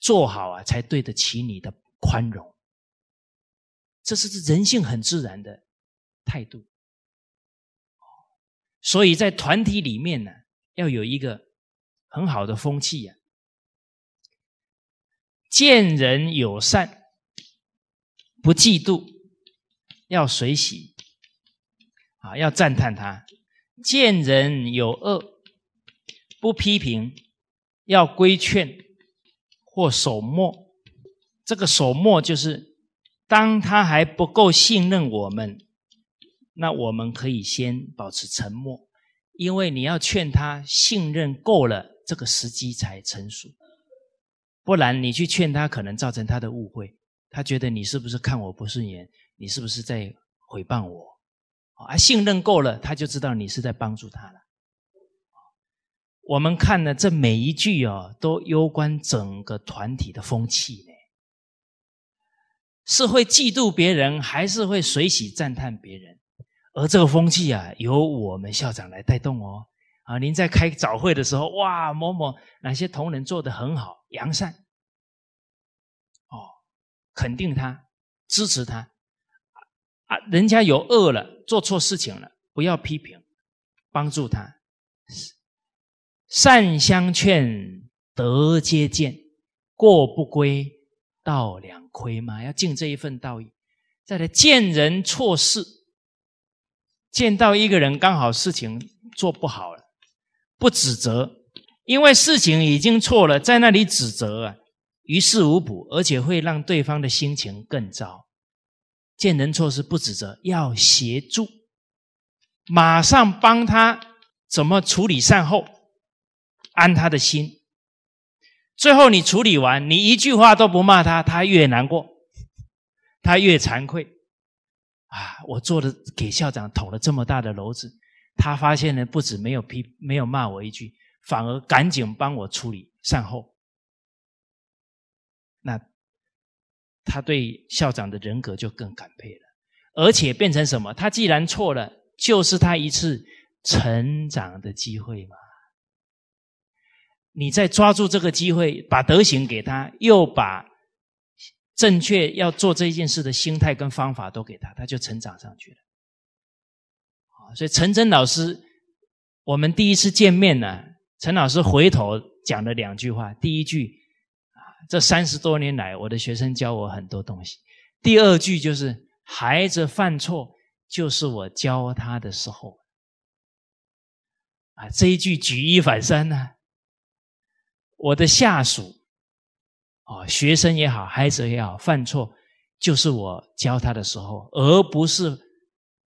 做好啊才对得起你的宽容。这是人性很自然的态度，所以在团体里面呢，要有一个很好的风气呀。见人友善，不嫉妒，要随喜，啊，要赞叹他。见人有恶，不批评，要规劝或守默。这个守默就是，当他还不够信任我们，那我们可以先保持沉默，因为你要劝他信任够了，这个时机才成熟。不然，你去劝他，可能造成他的误会，他觉得你是不是看我不顺眼，你是不是在诽谤我。啊，信任够了，他就知道你是在帮助他了。我们看呢，这每一句哦，都攸关整个团体的风气呢。是会嫉妒别人，还是会随喜赞叹别人？而这个风气啊，由我们校长来带动哦。啊，您在开早会的时候，哇，某某哪些同仁做的很好，扬善，哦，肯定他，支持他。啊，人家有恶了，做错事情了，不要批评，帮助他，善相劝，德皆见，过不归，道两亏嘛。要尽这一份道义。再来见人错事，见到一个人刚好事情做不好了，不指责，因为事情已经错了，在那里指责啊，于事无补，而且会让对方的心情更糟。见人错施不指责，要协助，马上帮他怎么处理善后，安他的心。最后你处理完，你一句话都不骂他，他越难过，他越惭愧。啊，我做的给校长捅了这么大的娄子，他发现呢，不止没有批，没有骂我一句，反而赶紧帮我处理善后。那。他对校长的人格就更感佩了，而且变成什么？他既然错了，就是他一次成长的机会嘛。你再抓住这个机会，把德行给他，又把正确要做这件事的心态跟方法都给他，他就成长上去了。所以陈真老师，我们第一次见面呢，陈老师回头讲了两句话，第一句。这三十多年来，我的学生教我很多东西。第二句就是，孩子犯错就是我教他的时候啊。这一句举一反三呢，我的下属、啊学生也好，孩子也好，犯错就是我教他的时候，而不是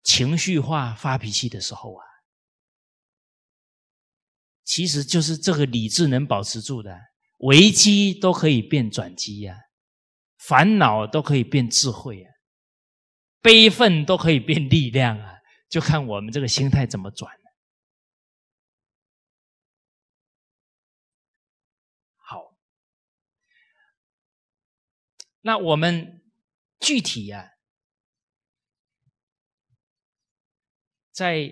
情绪化发脾气的时候啊。其实就是这个理智能保持住的。危机都可以变转机呀，烦恼都可以变智慧啊，悲愤都可以变力量啊，就看我们这个心态怎么转。好，那我们具体呀，在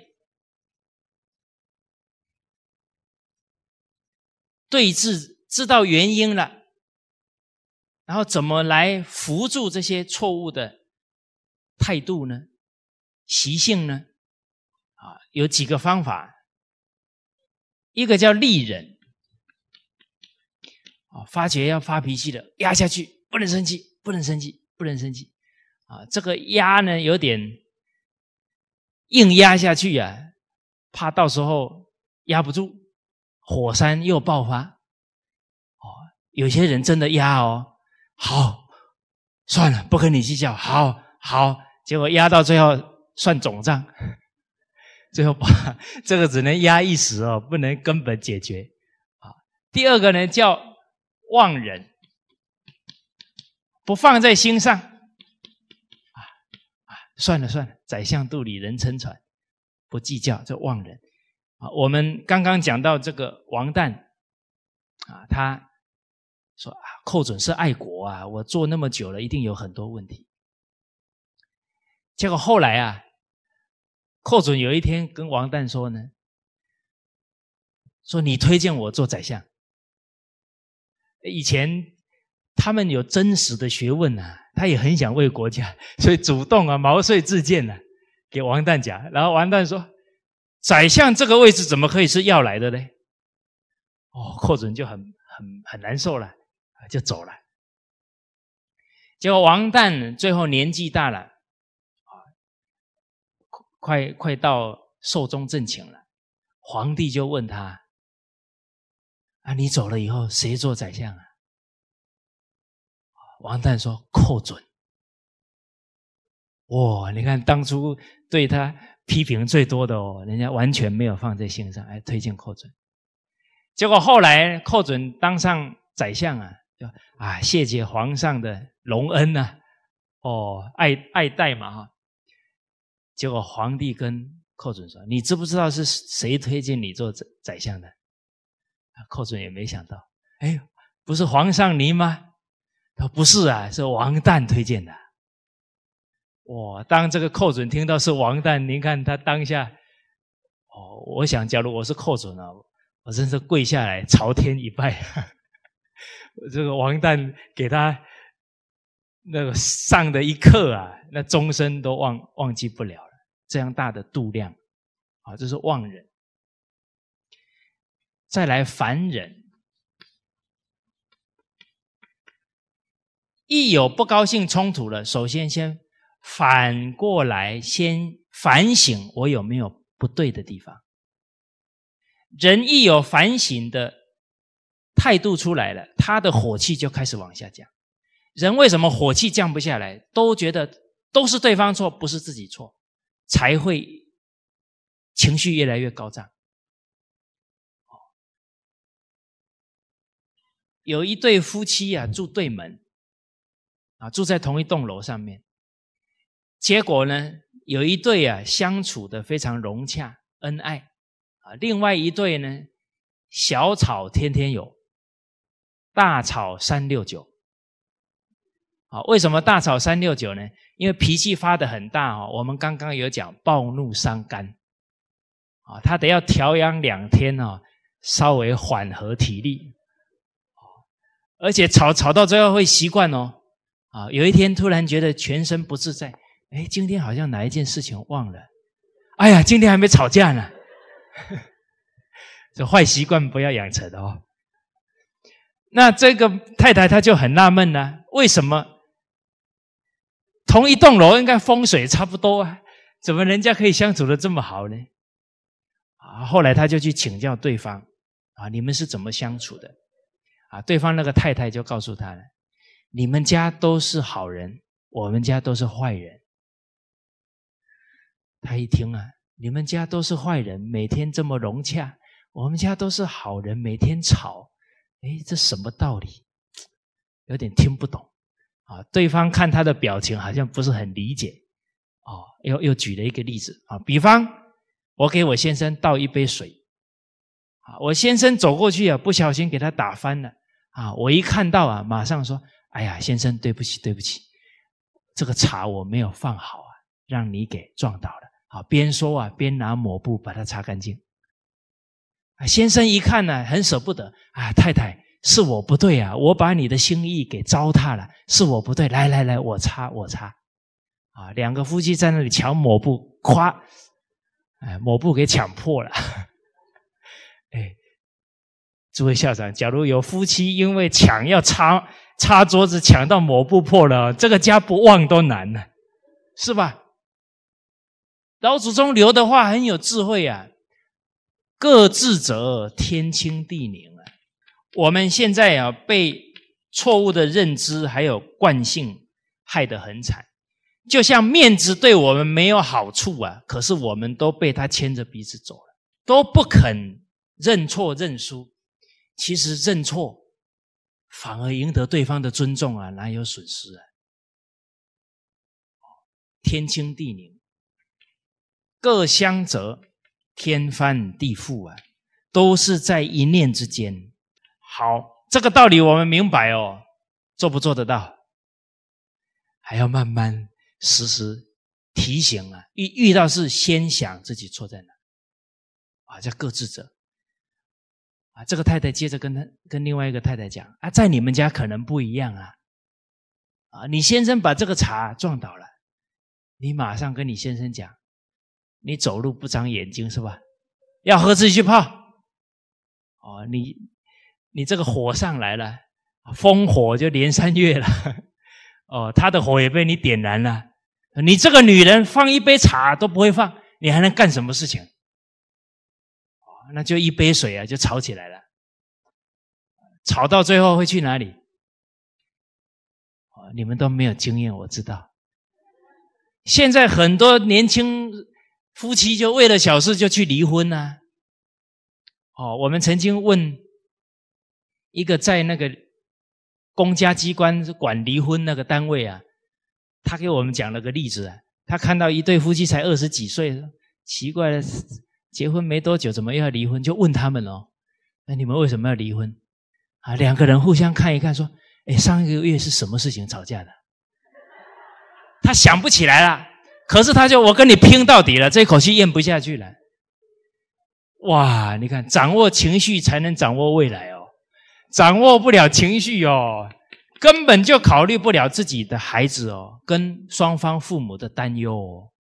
对峙。知道原因了，然后怎么来扶住这些错误的态度呢？习性呢？啊，有几个方法，一个叫利人，啊，发觉要发脾气了，压下去，不能生气，不能生气，不能生气，啊，这个压呢有点硬压下去呀，怕到时候压不住，火山又爆发。有些人真的压哦，好，算了，不跟你计较，好好，结果压到最后算总账，<laughs> 最后把 <laughs> 这个只能压一时哦，不能根本解决。啊，第二个呢叫忘人，不放在心上，啊啊，算了算了，宰相肚里能撑船，不计较就忘人。啊，我们刚刚讲到这个王旦，啊，他。说啊，寇准是爱国啊！我做那么久了，一定有很多问题。结果后来啊，寇准有一天跟王旦说呢：“说你推荐我做宰相。”以前他们有真实的学问啊，他也很想为国家，所以主动啊毛遂自荐啊，给王旦讲。然后王旦说：“宰相这个位置怎么可以是要来的呢？”哦，寇准就很很很难受了。就走了。结果王旦最后年纪大了，快快快到寿终正寝了。皇帝就问他：“啊，你走了以后谁做宰相啊？”王旦说：“寇准。”哇，你看当初对他批评最多的哦，人家完全没有放在心上，哎，推荐寇准。结果后来寇准当上宰相啊。就啊！谢谢皇上的隆恩呐，哦，爱爱戴嘛哈。结果皇帝跟寇准说：“你知不知道是谁推荐你做宰宰相的？”寇准也没想到，哎，不是皇上您吗？他说：“不是啊，是王旦推荐的。”哇！当这个寇准听到是王旦，您看他当下，哦，我想，假如我是寇准啊，我真是跪下来朝天一拜。<laughs> 这个王旦给他那个上的一课啊，那终身都忘忘记不了了。这样大的度量，啊，这是忘人。再来凡人，一有不高兴冲突了，首先先反过来先反省我有没有不对的地方。人一有反省的。态度出来了，他的火气就开始往下降。人为什么火气降不下来？都觉得都是对方错，不是自己错，才会情绪越来越高涨。有一对夫妻啊，住对门，啊，住在同一栋楼上面。结果呢，有一对啊相处的非常融洽、恩爱，啊，另外一对呢小吵天天有。大吵三六九，啊，为什么大吵三六九呢？因为脾气发的很大啊。我们刚刚有讲暴怒伤肝，啊，他得要调养两天哦，稍微缓和体力，而且吵吵到最后会习惯哦。啊，有一天突然觉得全身不自在，哎，今天好像哪一件事情忘了？哎呀，今天还没吵架呢，<laughs> 这坏习惯不要养成哦。那这个太太她就很纳闷呢，为什么同一栋楼应该风水差不多啊？怎么人家可以相处的这么好呢？啊，后来他就去请教对方，啊，你们是怎么相处的？啊，对方那个太太就告诉他了，你们家都是好人，我们家都是坏人。他一听啊，你们家都是坏人，每天这么融洽，我们家都是好人，每天吵。哎，这什么道理？有点听不懂啊！对方看他的表情，好像不是很理解。哦，又又举了一个例子啊，比方我给我先生倒一杯水啊，我先生走过去啊，不小心给他打翻了啊。我一看到啊，马上说：“哎呀，先生，对不起，对不起，这个茶我没有放好啊，让你给撞倒了。”啊，边说啊，边拿抹布把它擦干净。先生一看呢，很舍不得啊！太太是我不对啊，我把你的心意给糟蹋了，是我不对。来来来，我擦，我擦。啊，两个夫妻在那里抢抹布，夸，哎，抹布给抢破了。<laughs> 哎，诸位校长，假如有夫妻因为抢要擦擦桌子，抢到抹布破了，这个家不旺都难呢，是吧？老祖宗留的话很有智慧呀。各自者，天清地宁啊！我们现在啊，被错误的认知还有惯性害得很惨。就像面子对我们没有好处啊，可是我们都被他牵着鼻子走了，都不肯认错认输。其实认错反而赢得对方的尊重啊，哪有损失啊？天清地宁，各相责。天翻地覆啊，都是在一念之间。好，这个道理我们明白哦。做不做得到，还要慢慢时时提醒啊。遇遇到事先想自己错在哪，啊叫各自者啊，这个太太接着跟他跟另外一个太太讲啊，在你们家可能不一样啊。啊，你先生把这个茶撞倒了，你马上跟你先生讲。你走路不长眼睛是吧？要喝自己去泡。哦，你你这个火上来了，烽火就连三月了。哦，他的火也被你点燃了。你这个女人放一杯茶都不会放，你还能干什么事情？那就一杯水啊，就吵起来了。吵到最后会去哪里？哦，你们都没有经验，我知道。现在很多年轻。夫妻就为了小事就去离婚呢？哦，我们曾经问一个在那个公家机关管离婚那个单位啊，他给我们讲了个例子啊。他看到一对夫妻才二十几岁，奇怪，结婚没多久怎么又要离婚？就问他们哦，那你们为什么要离婚？啊，两个人互相看一看，说，哎，上一个月是什么事情吵架的？他想不起来了。可是他就我跟你拼到底了，这口气咽不下去了。”哇，你看，掌握情绪才能掌握未来哦。掌握不了情绪哦，根本就考虑不了自己的孩子哦，跟双方父母的担忧哦。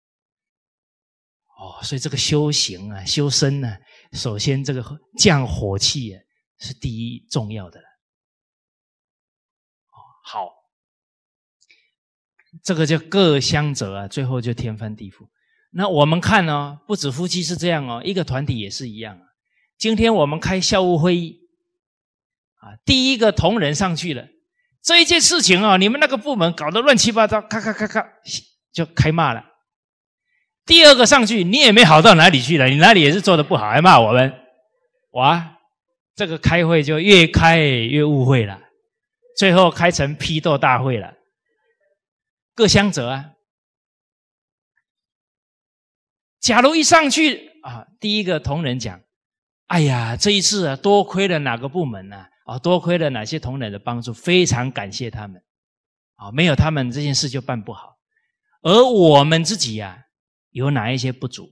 哦，所以这个修行啊，修身呢，首先这个降火气啊、是第一重要的了。好。这个叫各相责啊，最后就天翻地覆。那我们看哦，不止夫妻是这样哦，一个团体也是一样。今天我们开校务会议，啊，第一个同仁上去了，这一件事情啊，你们那个部门搞得乱七八糟，咔咔咔咔就开骂了。第二个上去，你也没好到哪里去了，你哪里也是做的不好，还骂我们，哇，这个开会就越开越误会了，最后开成批斗大会了。各相责啊！假如一上去啊，第一个同仁讲：“哎呀，这一次啊，多亏了哪个部门呢？啊，多亏了哪些同仁的帮助，非常感谢他们。啊，没有他们这件事就办不好。而我们自己呀，有哪一些不足？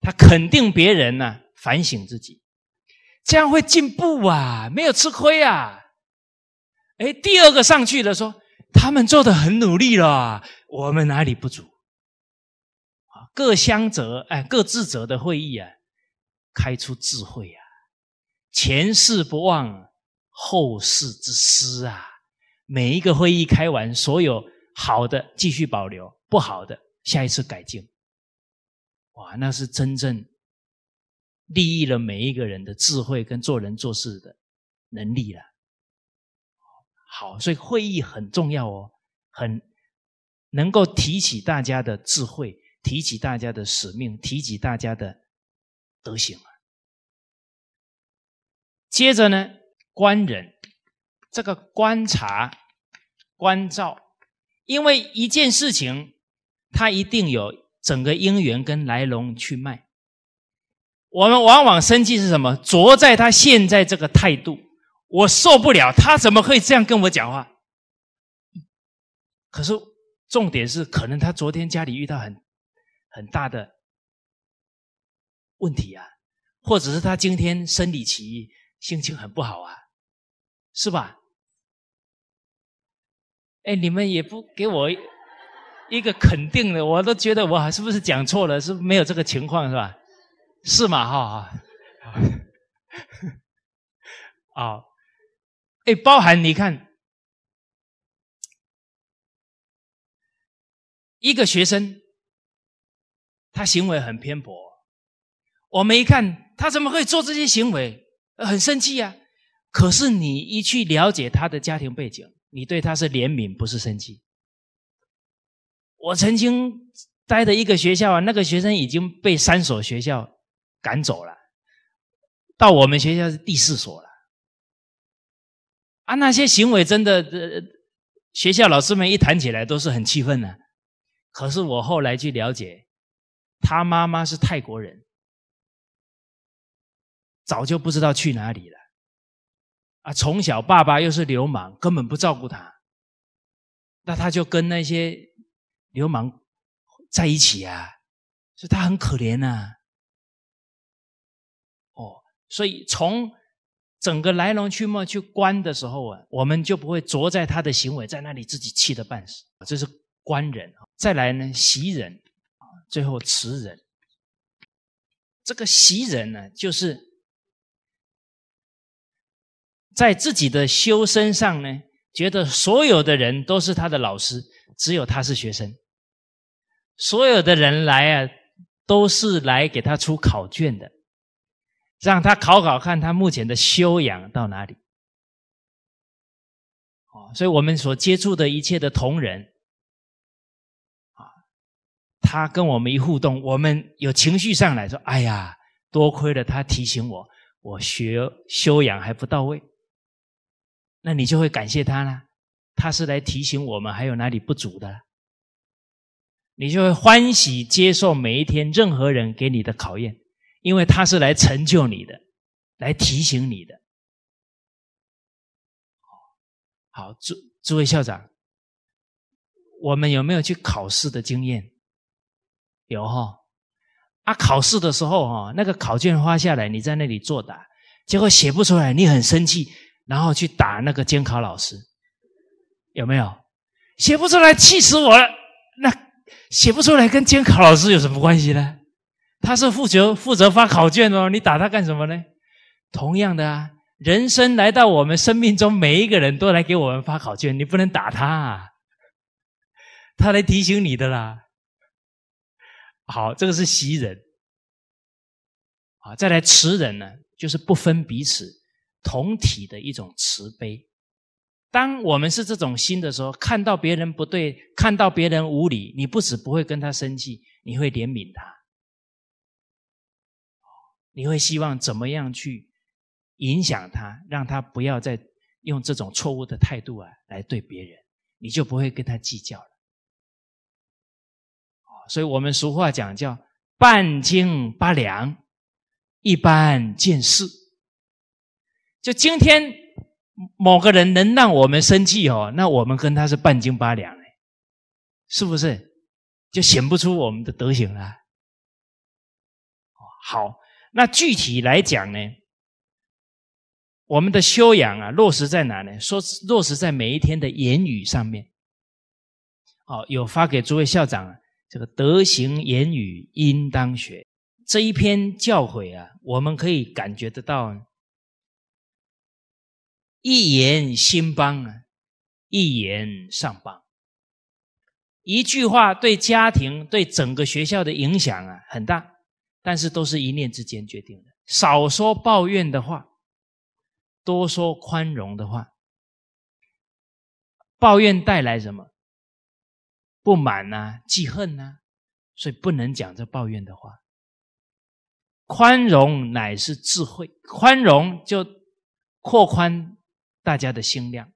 他肯定别人呢，反省自己，这样会进步啊，没有吃亏啊。哎，第二个上去了说。”他们做的很努力了，我们哪里不足？啊，各相责，哎，各自责的会议啊，开出智慧啊，前事不忘，后事之师啊。每一个会议开完，所有好的继续保留，不好的下一次改进。哇，那是真正利益了每一个人的智慧跟做人做事的能力了。好，所以会议很重要哦，很能够提起大家的智慧，提起大家的使命，提起大家的德行啊。接着呢，观人这个观察、关照，因为一件事情，它一定有整个因缘跟来龙去脉。我们往往生气是什么？着在他现在这个态度。我受不了，他怎么会这样跟我讲话？可是重点是，可能他昨天家里遇到很很大的问题啊，或者是他今天生理期心情很不好啊，是吧？哎，你们也不给我一个肯定的，我都觉得我还是不是讲错了？是没有这个情况是吧？是吗？哈哈，哦。<laughs> 哎，包含你看，一个学生，他行为很偏颇，我们一看他怎么会做这些行为，很生气啊。可是你一去了解他的家庭背景，你对他是怜悯，不是生气。我曾经待的一个学校啊，那个学生已经被三所学校赶走了，到我们学校是第四所了。啊，那些行为真的，学校老师们一谈起来都是很气愤的。可是我后来去了解，他妈妈是泰国人，早就不知道去哪里了。啊，从小爸爸又是流氓，根本不照顾他，那他就跟那些流氓在一起啊，所以他很可怜呐。哦，所以从。整个来龙去脉去观的时候啊，我们就不会着在他的行为，在那里自己气得半死。这是观人。再来呢，习人，最后持人。这个袭人呢，就是在自己的修身上呢，觉得所有的人都是他的老师，只有他是学生。所有的人来啊，都是来给他出考卷的。让他考考看，他目前的修养到哪里？哦，所以我们所接触的一切的同仁，啊，他跟我们一互动，我们有情绪上来说，哎呀，多亏了他提醒我，我学修养还不到位，那你就会感谢他呢。他是来提醒我们还有哪里不足的，你就会欢喜接受每一天任何人给你的考验。因为他是来成就你的，来提醒你的。好，诸诸位校长，我们有没有去考试的经验？有哈。啊，考试的时候哈，那个考卷发下来，你在那里作答，结果写不出来，你很生气，然后去打那个监考老师，有没有？写不出来，气死我了！那写不出来跟监考老师有什么关系呢？他是负责负责发考卷哦，你打他干什么呢？同样的啊，人生来到我们生命中，每一个人都来给我们发考卷，你不能打他，啊。他来提醒你的啦。好，这个是袭人。啊，再来慈人呢，就是不分彼此、同体的一种慈悲。当我们是这种心的时候，看到别人不对，看到别人无理，你不只不会跟他生气，你会怜悯他。你会希望怎么样去影响他，让他不要再用这种错误的态度啊来对别人，你就不会跟他计较了。所以我们俗话讲叫半斤八两，一般见识。就今天某个人能让我们生气哦，那我们跟他是半斤八两的，是不是？就显不出我们的德行了。好。那具体来讲呢，我们的修养啊，落实在哪呢？说落实在每一天的言语上面。好，有发给诸位校长这个“德行言语应当学”这一篇教诲啊，我们可以感觉得到，一言兴邦啊，一言上邦。一句话对家庭、对整个学校的影响啊，很大。但是都是一念之间决定的。少说抱怨的话，多说宽容的话。抱怨带来什么？不满呐，记恨呐，所以不能讲这抱怨的话。宽容乃是智慧，宽容就扩宽大家的心量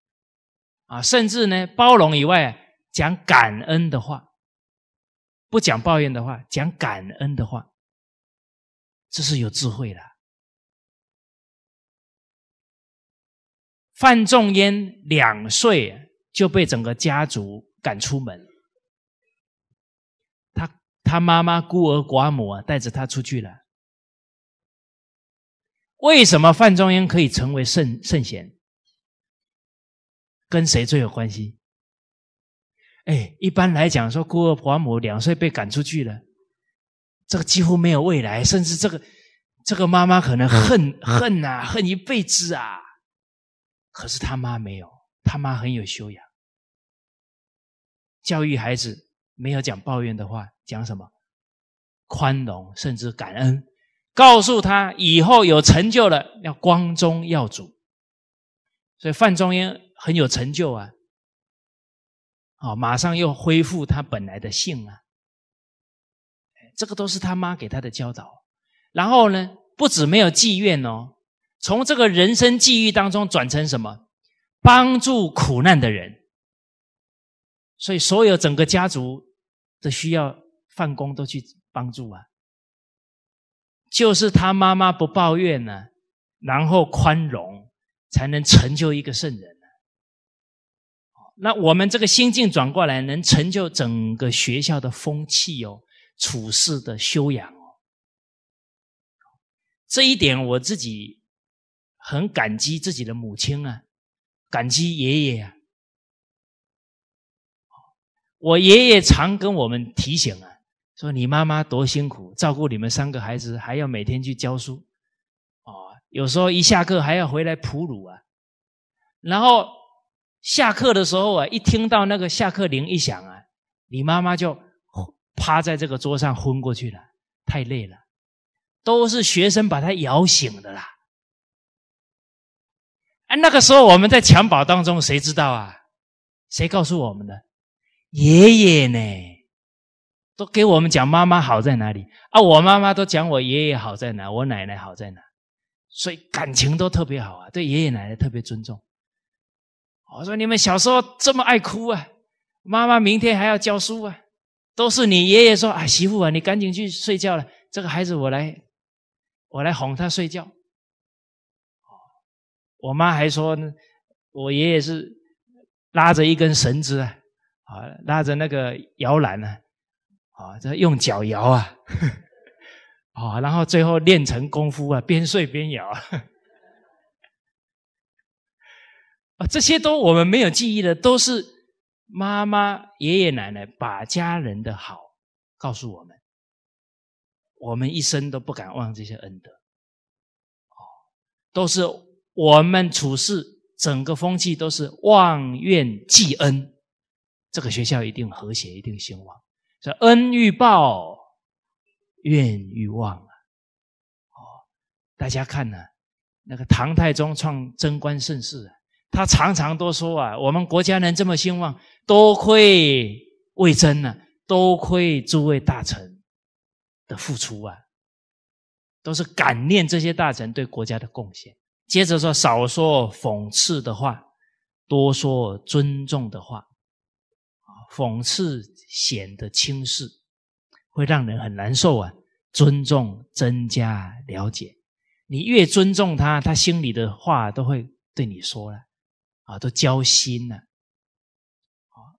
啊。甚至呢，包容以外，讲感恩的话，不讲抱怨的话，讲感恩的话。这是有智慧的。范仲淹两岁就被整个家族赶出门，他他妈妈孤儿寡母啊，带着他出去了。为什么范仲淹可以成为圣圣贤？跟谁最有关系？哎，一般来讲说，孤儿寡母两岁被赶出去了。这个几乎没有未来，甚至这个这个妈妈可能恨恨啊，恨一辈子啊。可是他妈没有，他妈很有修养，教育孩子没有讲抱怨的话，讲什么宽容，甚至感恩，告诉他以后有成就了要光宗耀祖。所以范仲淹很有成就啊，好，马上又恢复他本来的性啊。这个都是他妈给他的教导，然后呢，不止没有妓院哦，从这个人生际遇当中转成什么，帮助苦难的人，所以所有整个家族的需要范公都去帮助啊，就是他妈妈不抱怨呢，然后宽容才能成就一个圣人那我们这个心境转过来，能成就整个学校的风气哦。处事的修养哦，这一点我自己很感激自己的母亲啊，感激爷爷啊。我爷爷常跟我们提醒啊，说你妈妈多辛苦，照顾你们三个孩子，还要每天去教书，啊，有时候一下课还要回来哺乳啊。然后下课的时候啊，一听到那个下课铃一响啊，你妈妈就。趴在这个桌上昏过去了，太累了，都是学生把他摇醒的啦。哎，那个时候我们在襁褓当中，谁知道啊？谁告诉我们的？爷爷呢？都给我们讲妈妈好在哪里啊？我妈妈都讲我爷爷好在哪，我奶奶好在哪，所以感情都特别好啊，对爷爷奶奶特别尊重。我说你们小时候这么爱哭啊？妈妈明天还要教书啊？都是你爷爷说啊，媳妇啊，你赶紧去睡觉了。这个孩子我来，我来哄他睡觉。哦，我妈还说，我爷爷是拉着一根绳子啊，啊，拉着那个摇篮啊，啊，这用脚摇啊，<laughs> 啊，然后最后练成功夫啊，边睡边摇。<laughs> 啊，这些都我们没有记忆的，都是。妈妈、爷爷、奶奶把家人的好告诉我们，我们一生都不敢忘这些恩德。哦，都是我们处事，整个风气都是忘怨记恩，这个学校一定和谐，一定兴旺。这恩欲报，怨欲忘啊！哦，大家看呢，那个唐太宗创贞观盛世，他常常都说啊，我们国家能这么兴旺。多亏魏征呢，多亏诸位大臣的付出啊，都是感念这些大臣对国家的贡献。接着说，少说讽刺的话，多说尊重的话。讽刺显得轻视，会让人很难受啊。尊重增加了解，你越尊重他，他心里的话都会对你说了，啊，都交心了。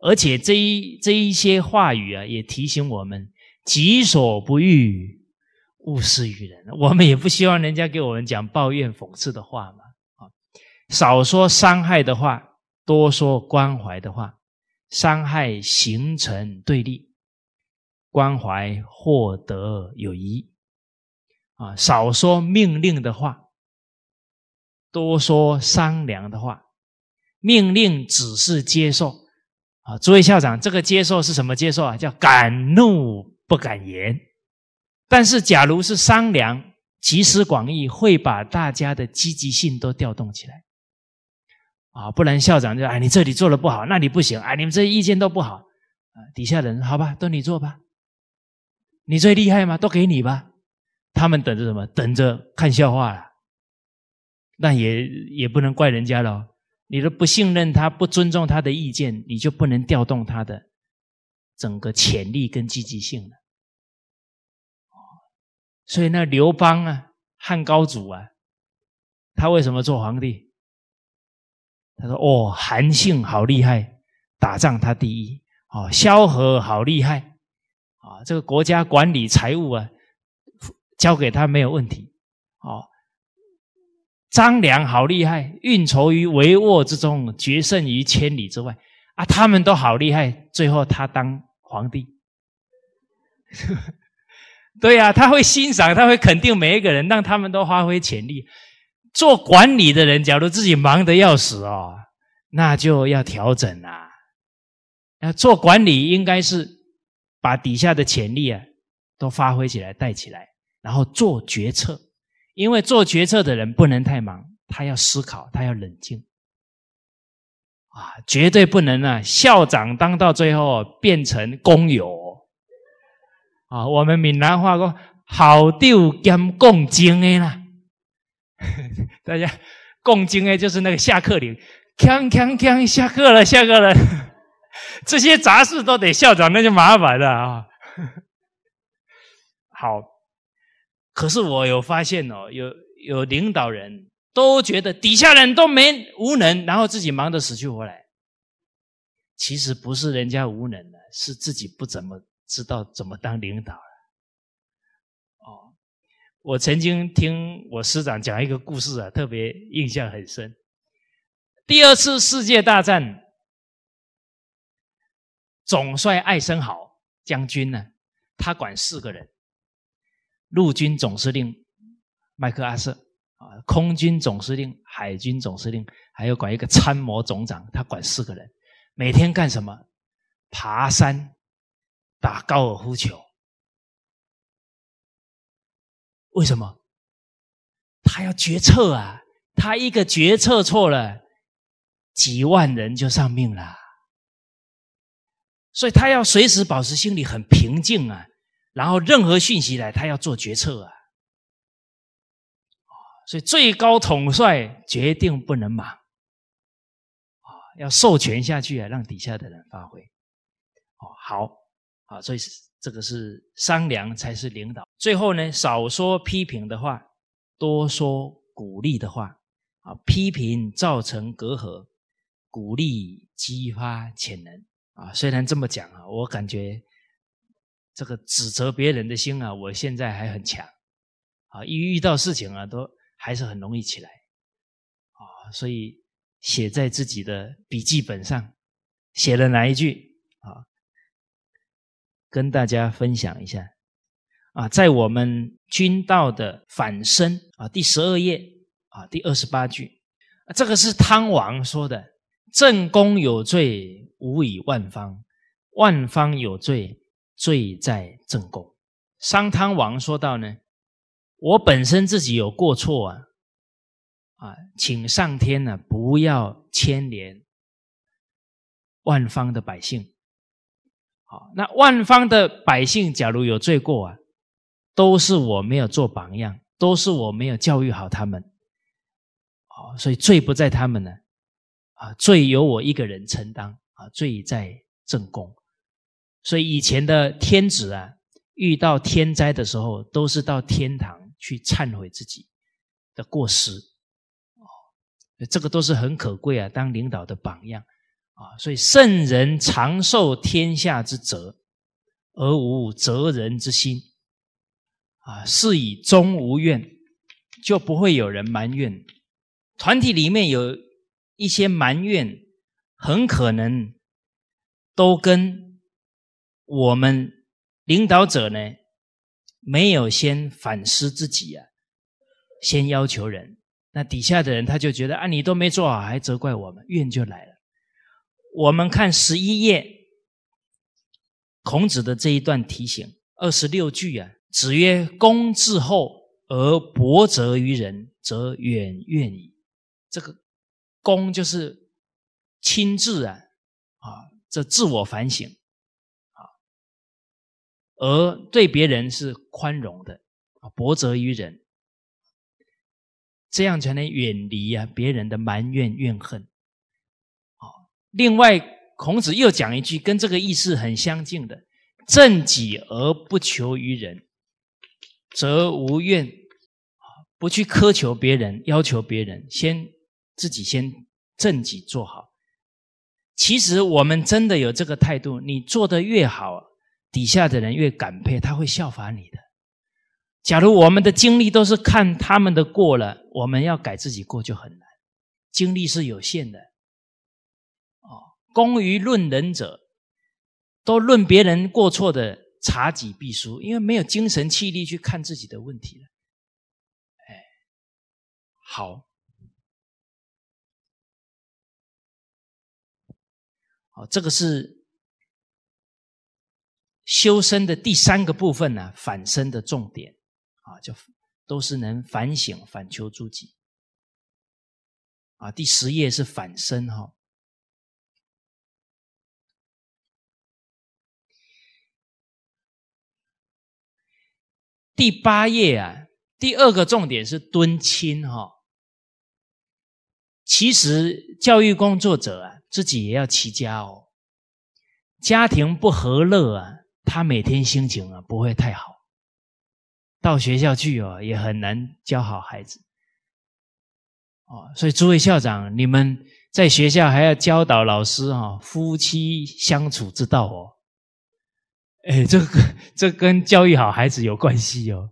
而且这一这一些话语啊，也提醒我们：己所不欲，勿施于人。我们也不希望人家给我们讲抱怨、讽刺的话嘛。啊，少说伤害的话，多说关怀的话；伤害形成对立，关怀获得友谊。啊，少说命令的话，多说商量的话；命令只是接受。啊，诸位校长，这个接受是什么接受啊？叫敢怒不敢言。但是，假如是商量集思广益，会把大家的积极性都调动起来。啊，不然校长就哎，你这里做的不好，那里不行，哎，你们这意见都不好啊。底下人好吧，都你做吧，你最厉害嘛，都给你吧。他们等着什么？等着看笑话了。那也也不能怪人家喽。你都不信任他，不尊重他的意见，你就不能调动他的整个潜力跟积极性了。所以那刘邦啊，汉高祖啊，他为什么做皇帝？他说：“哦，韩信好厉害，打仗他第一；哦，萧何好厉害，啊，这个国家管理财务啊，交给他没有问题。”哦，张良好厉害，运筹于帷幄之中，决胜于千里之外，啊，他们都好厉害。最后他当皇帝，<laughs> 对呀，他会欣赏，他会肯定每一个人，让他们都发挥潜力。做管理的人，假如自己忙得要死哦，那就要调整啦。那做管理，应该是把底下的潜力啊都发挥起来，带起来，然后做决策。因为做决策的人不能太忙，他要思考，他要冷静，啊，绝对不能啊！校长当到最后变成工友，啊，我们闽南话说“好丢兼共精”的啦。<laughs> 大家“共精”哎，就是那个下课铃，锵锵锵，下课了，下课了。这些杂事都得校长，那就麻烦了啊。<laughs> 好。可是我有发现哦，有有领导人都觉得底下人都没无能，然后自己忙得死去活来。其实不是人家无能的，是自己不怎么知道怎么当领导了。哦，我曾经听我师长讲一个故事啊，特别印象很深。第二次世界大战，总帅艾森豪将军呢，他管四个人。陆军总司令麦克阿瑟啊，空军总司令、海军总司令，还要管一个参谋总长，他管四个人。每天干什么？爬山，打高尔夫球。为什么？他要决策啊！他一个决策错了，几万人就丧命了。所以他要随时保持心里很平静啊。然后任何讯息来，他要做决策啊，所以最高统帅决定不能满，啊，要授权下去啊，让底下的人发挥，哦，好，啊，所以这个是商量才是领导。最后呢，少说批评的话，多说鼓励的话，啊，批评造成隔阂，鼓励激发潜能，啊，虽然这么讲啊，我感觉。这个指责别人的心啊，我现在还很强啊！一遇到事情啊，都还是很容易起来啊。所以写在自己的笔记本上，写了哪一句啊？跟大家分享一下啊！在我们《君道》的反身啊，第十二页啊，第二十八句，这个是汤王说的：“正宫有罪，无以万方；万方有罪。”罪在正宫。商汤王说道：“呢，我本身自己有过错啊，啊，请上天呢不要牵连万方的百姓。好，那万方的百姓，假如有罪过啊，都是我没有做榜样，都是我没有教育好他们。好，所以罪不在他们呢，啊，罪由我一个人承担。啊，罪在正宫。”所以以前的天子啊，遇到天灾的时候，都是到天堂去忏悔自己的过失，哦，这个都是很可贵啊，当领导的榜样啊。所以圣人常受天下之责，而无责人之心，啊，是以终无怨，就不会有人埋怨。团体里面有一些埋怨，很可能都跟。我们领导者呢，没有先反思自己啊，先要求人，那底下的人他就觉得啊，你都没做好，还责怪我们，怨就来了。我们看十一页，孔子的这一段提醒，二十六句啊。子曰：“躬自厚而薄责于人，则远怨矣。”这个“躬”就是亲自啊，啊，这自我反省。而对别人是宽容的啊，薄责于人，这样才能远离啊别人的埋怨怨恨。啊，另外，孔子又讲一句跟这个意思很相近的：正己而不求于人，则无怨。不去苛求别人，要求别人，先自己先正己做好。其实我们真的有这个态度，你做的越好。底下的人越感佩，他会效法你的。假如我们的精力都是看他们的过了，我们要改自己过就很难。精力是有限的。哦，功于论人者，都论别人过错的，查己必输，因为没有精神气力去看自己的问题了。哎，好，好，这个是。修身的第三个部分呢，反身的重点啊，就都是能反省、反求诸己啊。第十页是反身哈，第八页啊，第二个重点是敦亲哈。其实教育工作者啊，自己也要齐家哦，家庭不和乐啊。他每天心情啊不会太好，到学校去哦也很难教好孩子哦，所以诸位校长，你们在学校还要教导老师啊夫妻相处之道哦，哎，这个这跟教育好孩子有关系哦，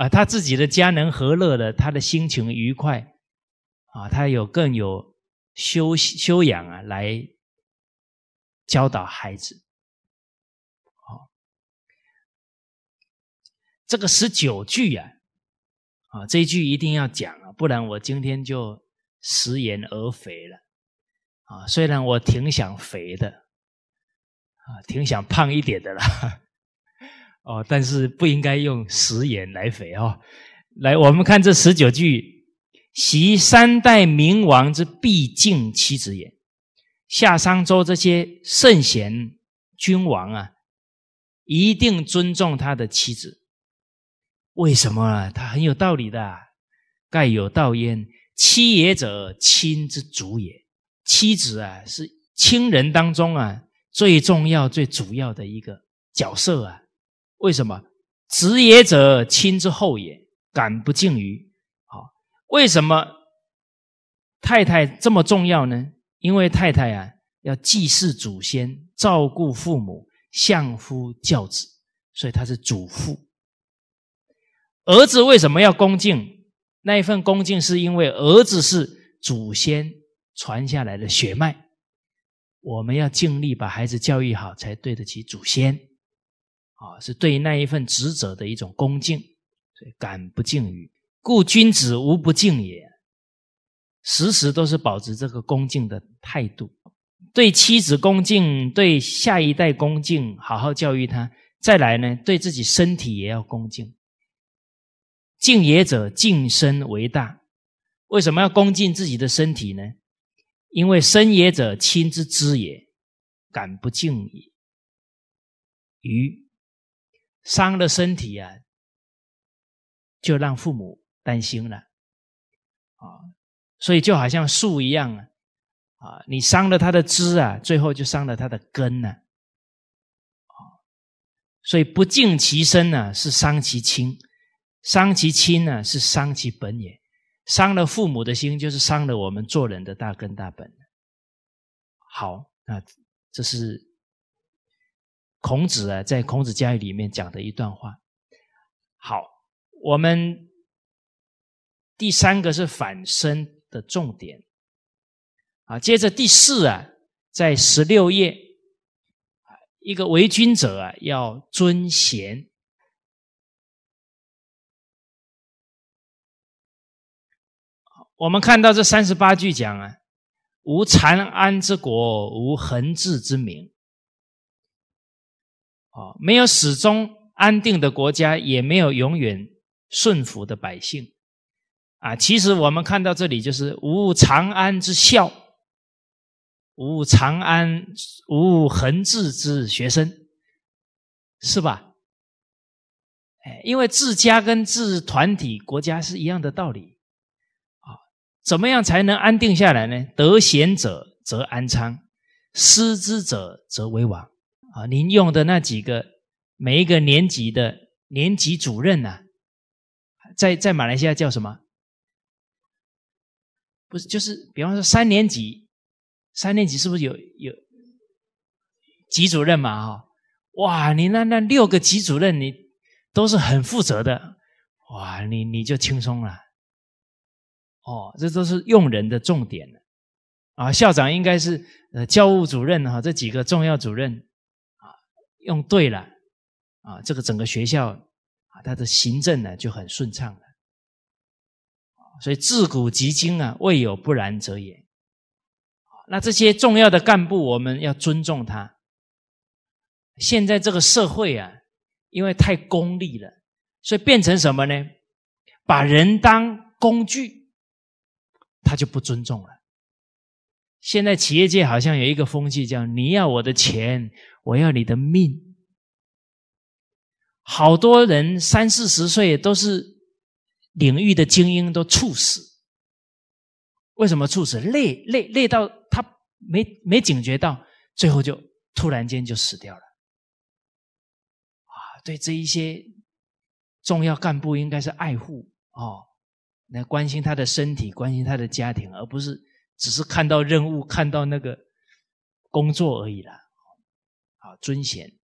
哎啊，他自己的家能和乐的，他的心情愉快啊，他有更有修修养啊，来教导孩子。这个十九句啊，啊，这句一定要讲啊，不然我今天就食言而肥了啊。虽然我挺想肥的，啊，挺想胖一点的啦，<laughs> 哦，但是不应该用食言来肥哦。来，我们看这十九句：习三代明王之必敬妻子也。夏商周这些圣贤君王啊，一定尊重他的妻子。为什么？他很有道理的。盖有道焉，妻也者，亲之主也。妻子啊，是亲人当中啊最重要、最主要的一个角色啊。为什么？子也者，亲之后也，敢不敬于？好，为什么太太这么重要呢？因为太太啊，要祭祀祖先、照顾父母、相夫教子，所以她是主妇。儿子为什么要恭敬？那一份恭敬是因为儿子是祖先传下来的血脉，我们要尽力把孩子教育好，才对得起祖先。啊，是对那一份职责的一种恭敬，所以敢不敬于故君子无不敬也。时时都是保持这个恭敬的态度，对妻子恭敬，对下一代恭敬，好好教育他。再来呢，对自己身体也要恭敬。敬也者，敬身为大。为什么要恭敬自己的身体呢？因为身也者，亲之知也，敢不敬也？于伤了身体啊，就让父母担心了啊，所以就好像树一样啊，啊，你伤了它的枝啊，最后就伤了它的根呢。啊，所以不敬其身呢，是伤其亲。伤其亲呢，是伤其本也。伤了父母的心，就是伤了我们做人的大根大本。好那这是孔子啊，在孔子家语里面讲的一段话。好，我们第三个是反身的重点啊。接着第四啊，在十六页，一个为君者啊，要尊贤。我们看到这三十八句讲啊，无长安之国，无恒治之民。啊，没有始终安定的国家，也没有永远顺服的百姓。啊，其实我们看到这里就是无长安之孝，无长安无恒治之学生，是吧？哎，因为治家跟治团体、国家是一样的道理。怎么样才能安定下来呢？得贤者则安昌，失之者则为王。啊，您用的那几个每一个年级的年级主任呐，在在马来西亚叫什么？不是，就是比方说三年级，三年级是不是有有级主任嘛？哈，哇，你那那六个级主任，你都是很负责的，哇，你你就轻松了。哦，这都是用人的重点啊！校长应该是呃教务主任哈，这几个重要主任啊用对了啊，这个整个学校啊，他的行政呢就很顺畅了。所以自古及今啊，未有不然者也。那这些重要的干部，我们要尊重他。现在这个社会啊，因为太功利了，所以变成什么呢？把人当工具。他就不尊重了。现在企业界好像有一个风气，叫你要我的钱，我要你的命。好多人三四十岁都是领域的精英，都猝死。为什么猝死？累累累到他没没警觉到，最后就突然间就死掉了。啊，对这一些重要干部，应该是爱护哦。来关心他的身体，关心他的家庭，而不是只是看到任务，看到那个工作而已了。好，尊贤。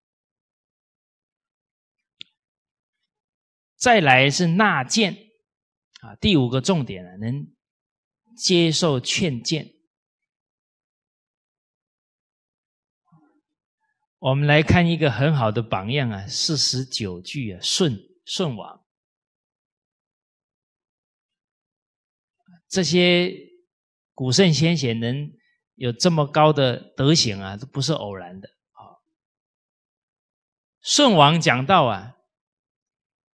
再来是纳谏，啊，第五个重点啊，能接受劝谏。我们来看一个很好的榜样啊，四十九句啊，顺顺王。这些古圣先贤能有这么高的德行啊，都不是偶然的。啊。舜王讲到啊：“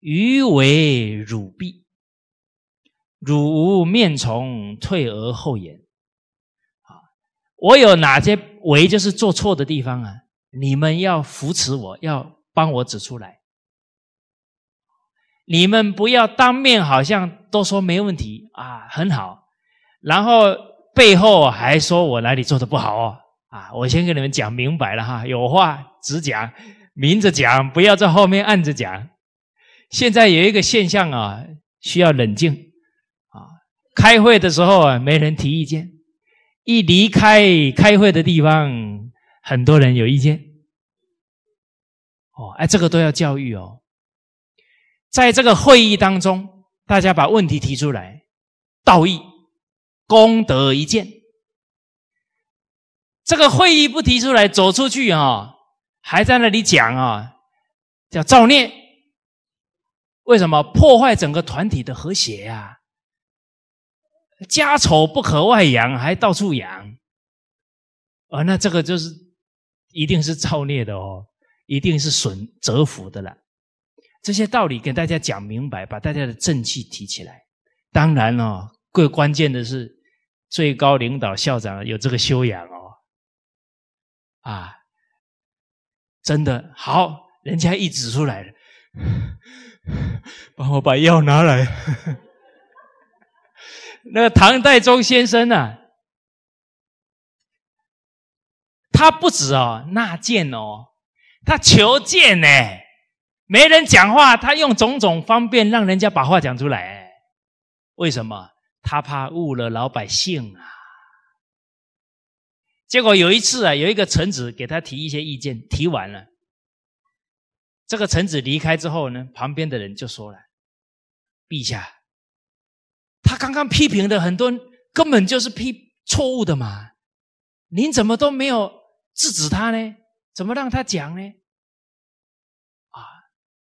余为汝避，汝无面从，退而后言。”啊，我有哪些为就是做错的地方啊？你们要扶持我，要帮我指出来。你们不要当面好像都说没问题啊，很好，然后背后还说我哪里做的不好哦。啊，我先跟你们讲明白了哈，有话直讲，明着讲，不要在后面暗着讲。现在有一个现象啊，需要冷静啊。开会的时候啊，没人提意见，一离开开会的地方，很多人有意见。哦，哎，这个都要教育哦。在这个会议当中，大家把问题提出来，道义、功德一件。这个会议不提出来，走出去啊，还在那里讲啊，叫造孽。为什么破坏整个团体的和谐呀？家丑不可外扬，还到处扬，啊，那这个就是一定是造孽的哦，一定是损折福的了。这些道理给大家讲明白，把大家的正气提起来。当然了，最关键的是最高领导校长有这个修养哦。啊，真的好，人家一指出来了，<laughs> 帮我把药拿来。<laughs> 那个唐代宗先生呢，他不止哦纳谏哦，他求见呢。没人讲话，他用种种方便让人家把话讲出来。为什么？他怕误了老百姓啊！结果有一次啊，有一个臣子给他提一些意见，提完了，这个臣子离开之后呢，旁边的人就说了：“陛下，他刚刚批评的很多，根本就是批错误的嘛！您怎么都没有制止他呢？怎么让他讲呢？”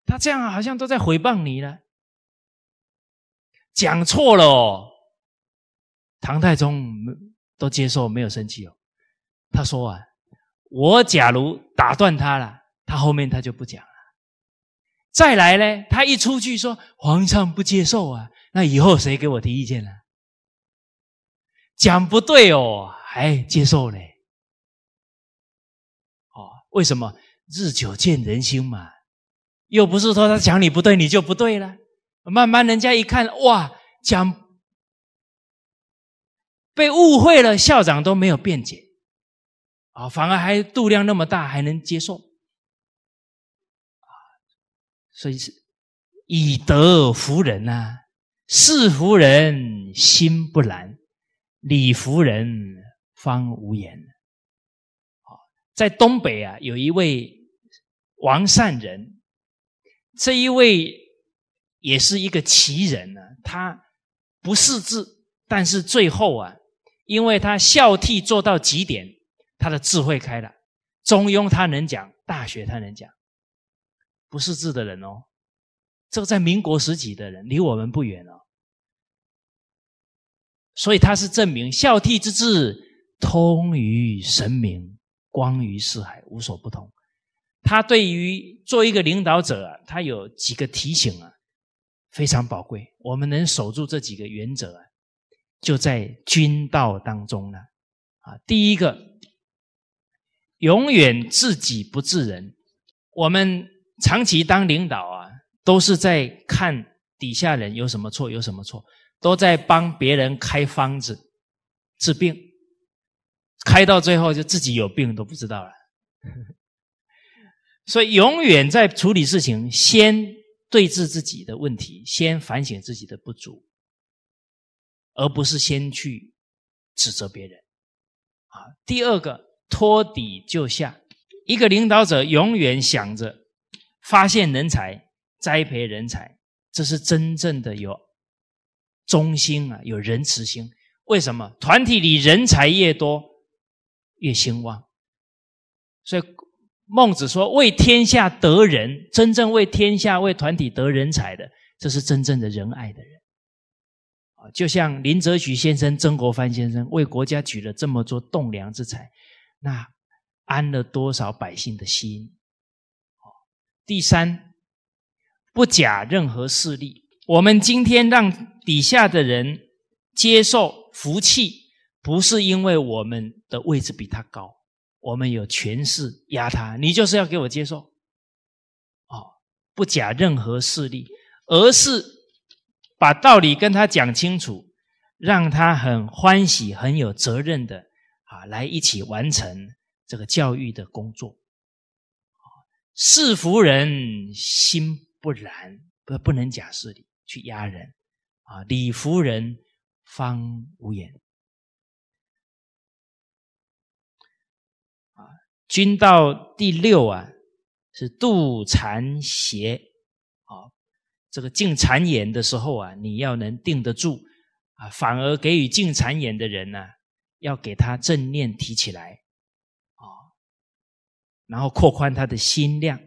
他这样好像都在诽谤你了，讲错了，哦。唐太宗都接受，没有生气哦。他说啊，我假如打断他了，他后面他就不讲了。再来呢，他一出去说皇上不接受啊，那以后谁给我提意见呢？讲不对哦，还接受嘞？哦，为什么日久见人心嘛？又不是说他讲你不对，你就不对了。慢慢人家一看，哇，讲被误会了，校长都没有辩解，啊，反而还肚量那么大，还能接受，啊，所以是以德服人呐，事服人心不难，理服人方无言。啊，在东北啊，有一位王善人。这一位也是一个奇人呢，他不识字，但是最后啊，因为他孝悌做到极点，他的智慧开了，《中庸》他能讲，《大学》他能讲，不识字的人哦，这个在民国时期的人离我们不远哦，所以他是证明孝悌之志通于神明，光于四海，无所不通。他对于做一个领导者啊，他有几个提醒啊，非常宝贵。我们能守住这几个原则啊，就在君道当中了啊。第一个，永远自己不治人。我们长期当领导啊，都是在看底下人有什么错有什么错，都在帮别人开方子治病，开到最后就自己有病都不知道了。所以，永远在处理事情，先对峙自己的问题，先反省自己的不足，而不是先去指责别人。啊，第二个托底救下一个领导者，永远想着发现人才、栽培人才，这是真正的有忠心啊，有仁慈心。为什么团体里人才越多越兴旺？所以。孟子说：“为天下得人，真正为天下、为团体得人才的，这是真正的仁爱的人啊！就像林则徐先生、曾国藩先生，为国家举了这么多栋梁之才，那安了多少百姓的心？第三，不假任何势力。我们今天让底下的人接受福气，不是因为我们的位置比他高。”我们有权势压他，你就是要给我接受，哦，不假任何势力，而是把道理跟他讲清楚，让他很欢喜、很有责任的啊，来一起完成这个教育的工作。啊，事服人心不然，不不能假势力去压人，啊，理服人方无言。君道第六啊，是度残邪，啊。这个进谗言的时候啊，你要能定得住，啊，反而给予进谗言的人呢，要给他正念提起来，啊，然后扩宽他的心量。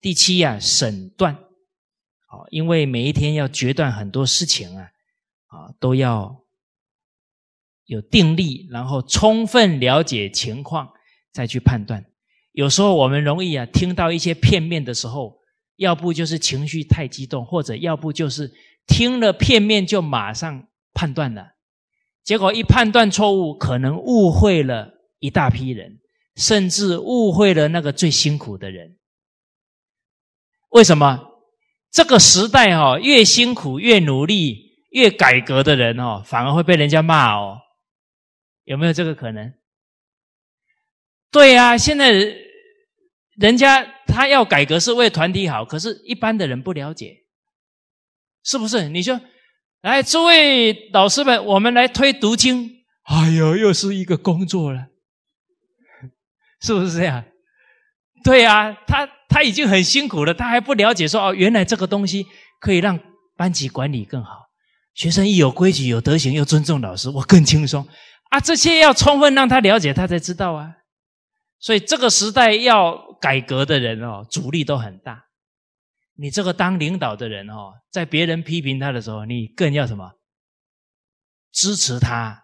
第七呀，审断，好，因为每一天要决断很多事情啊，啊，都要有定力，然后充分了解情况。再去判断，有时候我们容易啊，听到一些片面的时候，要不就是情绪太激动，或者要不就是听了片面就马上判断了，结果一判断错误，可能误会了一大批人，甚至误会了那个最辛苦的人。为什么这个时代哈，越辛苦、越努力、越改革的人哦，反而会被人家骂哦？有没有这个可能？对呀，现在人家他要改革是为团体好，可是，一般的人不了解，是不是？你说，来，诸位老师们，我们来推读经。哎呦，又是一个工作了，是不是这样？对呀，他他已经很辛苦了，他还不了解说哦，原来这个东西可以让班级管理更好，学生一有规矩、有德行，又尊重老师，我更轻松啊。这些要充分让他了解，他才知道啊。所以这个时代要改革的人哦，阻力都很大。你这个当领导的人哦，在别人批评他的时候，你更要什么？支持他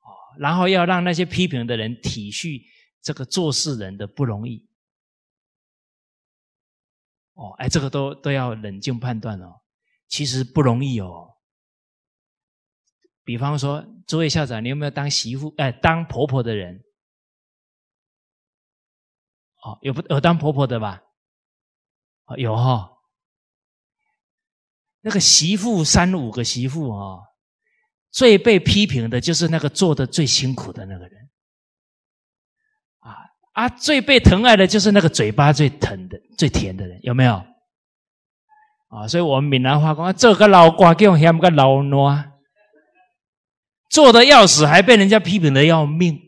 哦，然后要让那些批评的人体恤这个做事人的不容易哦。哎，这个都都要冷静判断哦。其实不容易哦。比方说，诸位校长，你有没有当媳妇哎，当婆婆的人？哦，有不有当婆婆的吧？有哈。那个媳妇三五个媳妇啊，最被批评的就是那个做的最辛苦的那个人，啊啊，最被疼爱的就是那个嘴巴最疼的、最甜的人，有没有？啊，所以我们闽南话讲，这个老瓜叫我么个老奴啊，做的要死，还被人家批评的要命，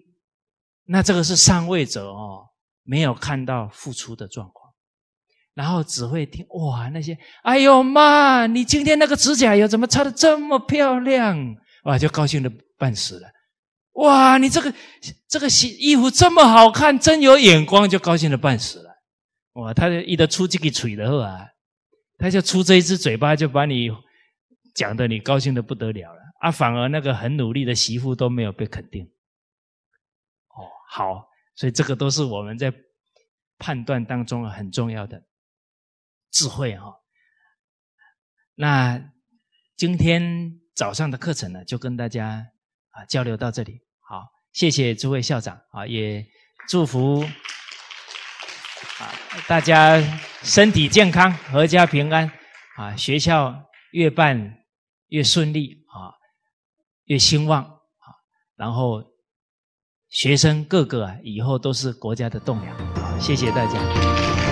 那这个是上位者哦。没有看到付出的状况，然后只会听哇那些，哎呦妈，你今天那个指甲油怎么擦的这么漂亮？哇，就高兴的半死了。哇，你这个这个洗衣服这么好看，真有眼光，就高兴的半死了。哇，他一得出这个吹了后他就出这一只嘴巴就把你讲的你高兴的不得了了啊，反而那个很努力的媳妇都没有被肯定。哦，好。所以这个都是我们在判断当中很重要的智慧啊。那今天早上的课程呢，就跟大家啊交流到这里。好，谢谢诸位校长啊，也祝福啊大家身体健康，阖家平安啊，学校越办越顺利啊，越兴旺啊，然后。学生个个啊，以后都是国家的栋梁。谢谢大家。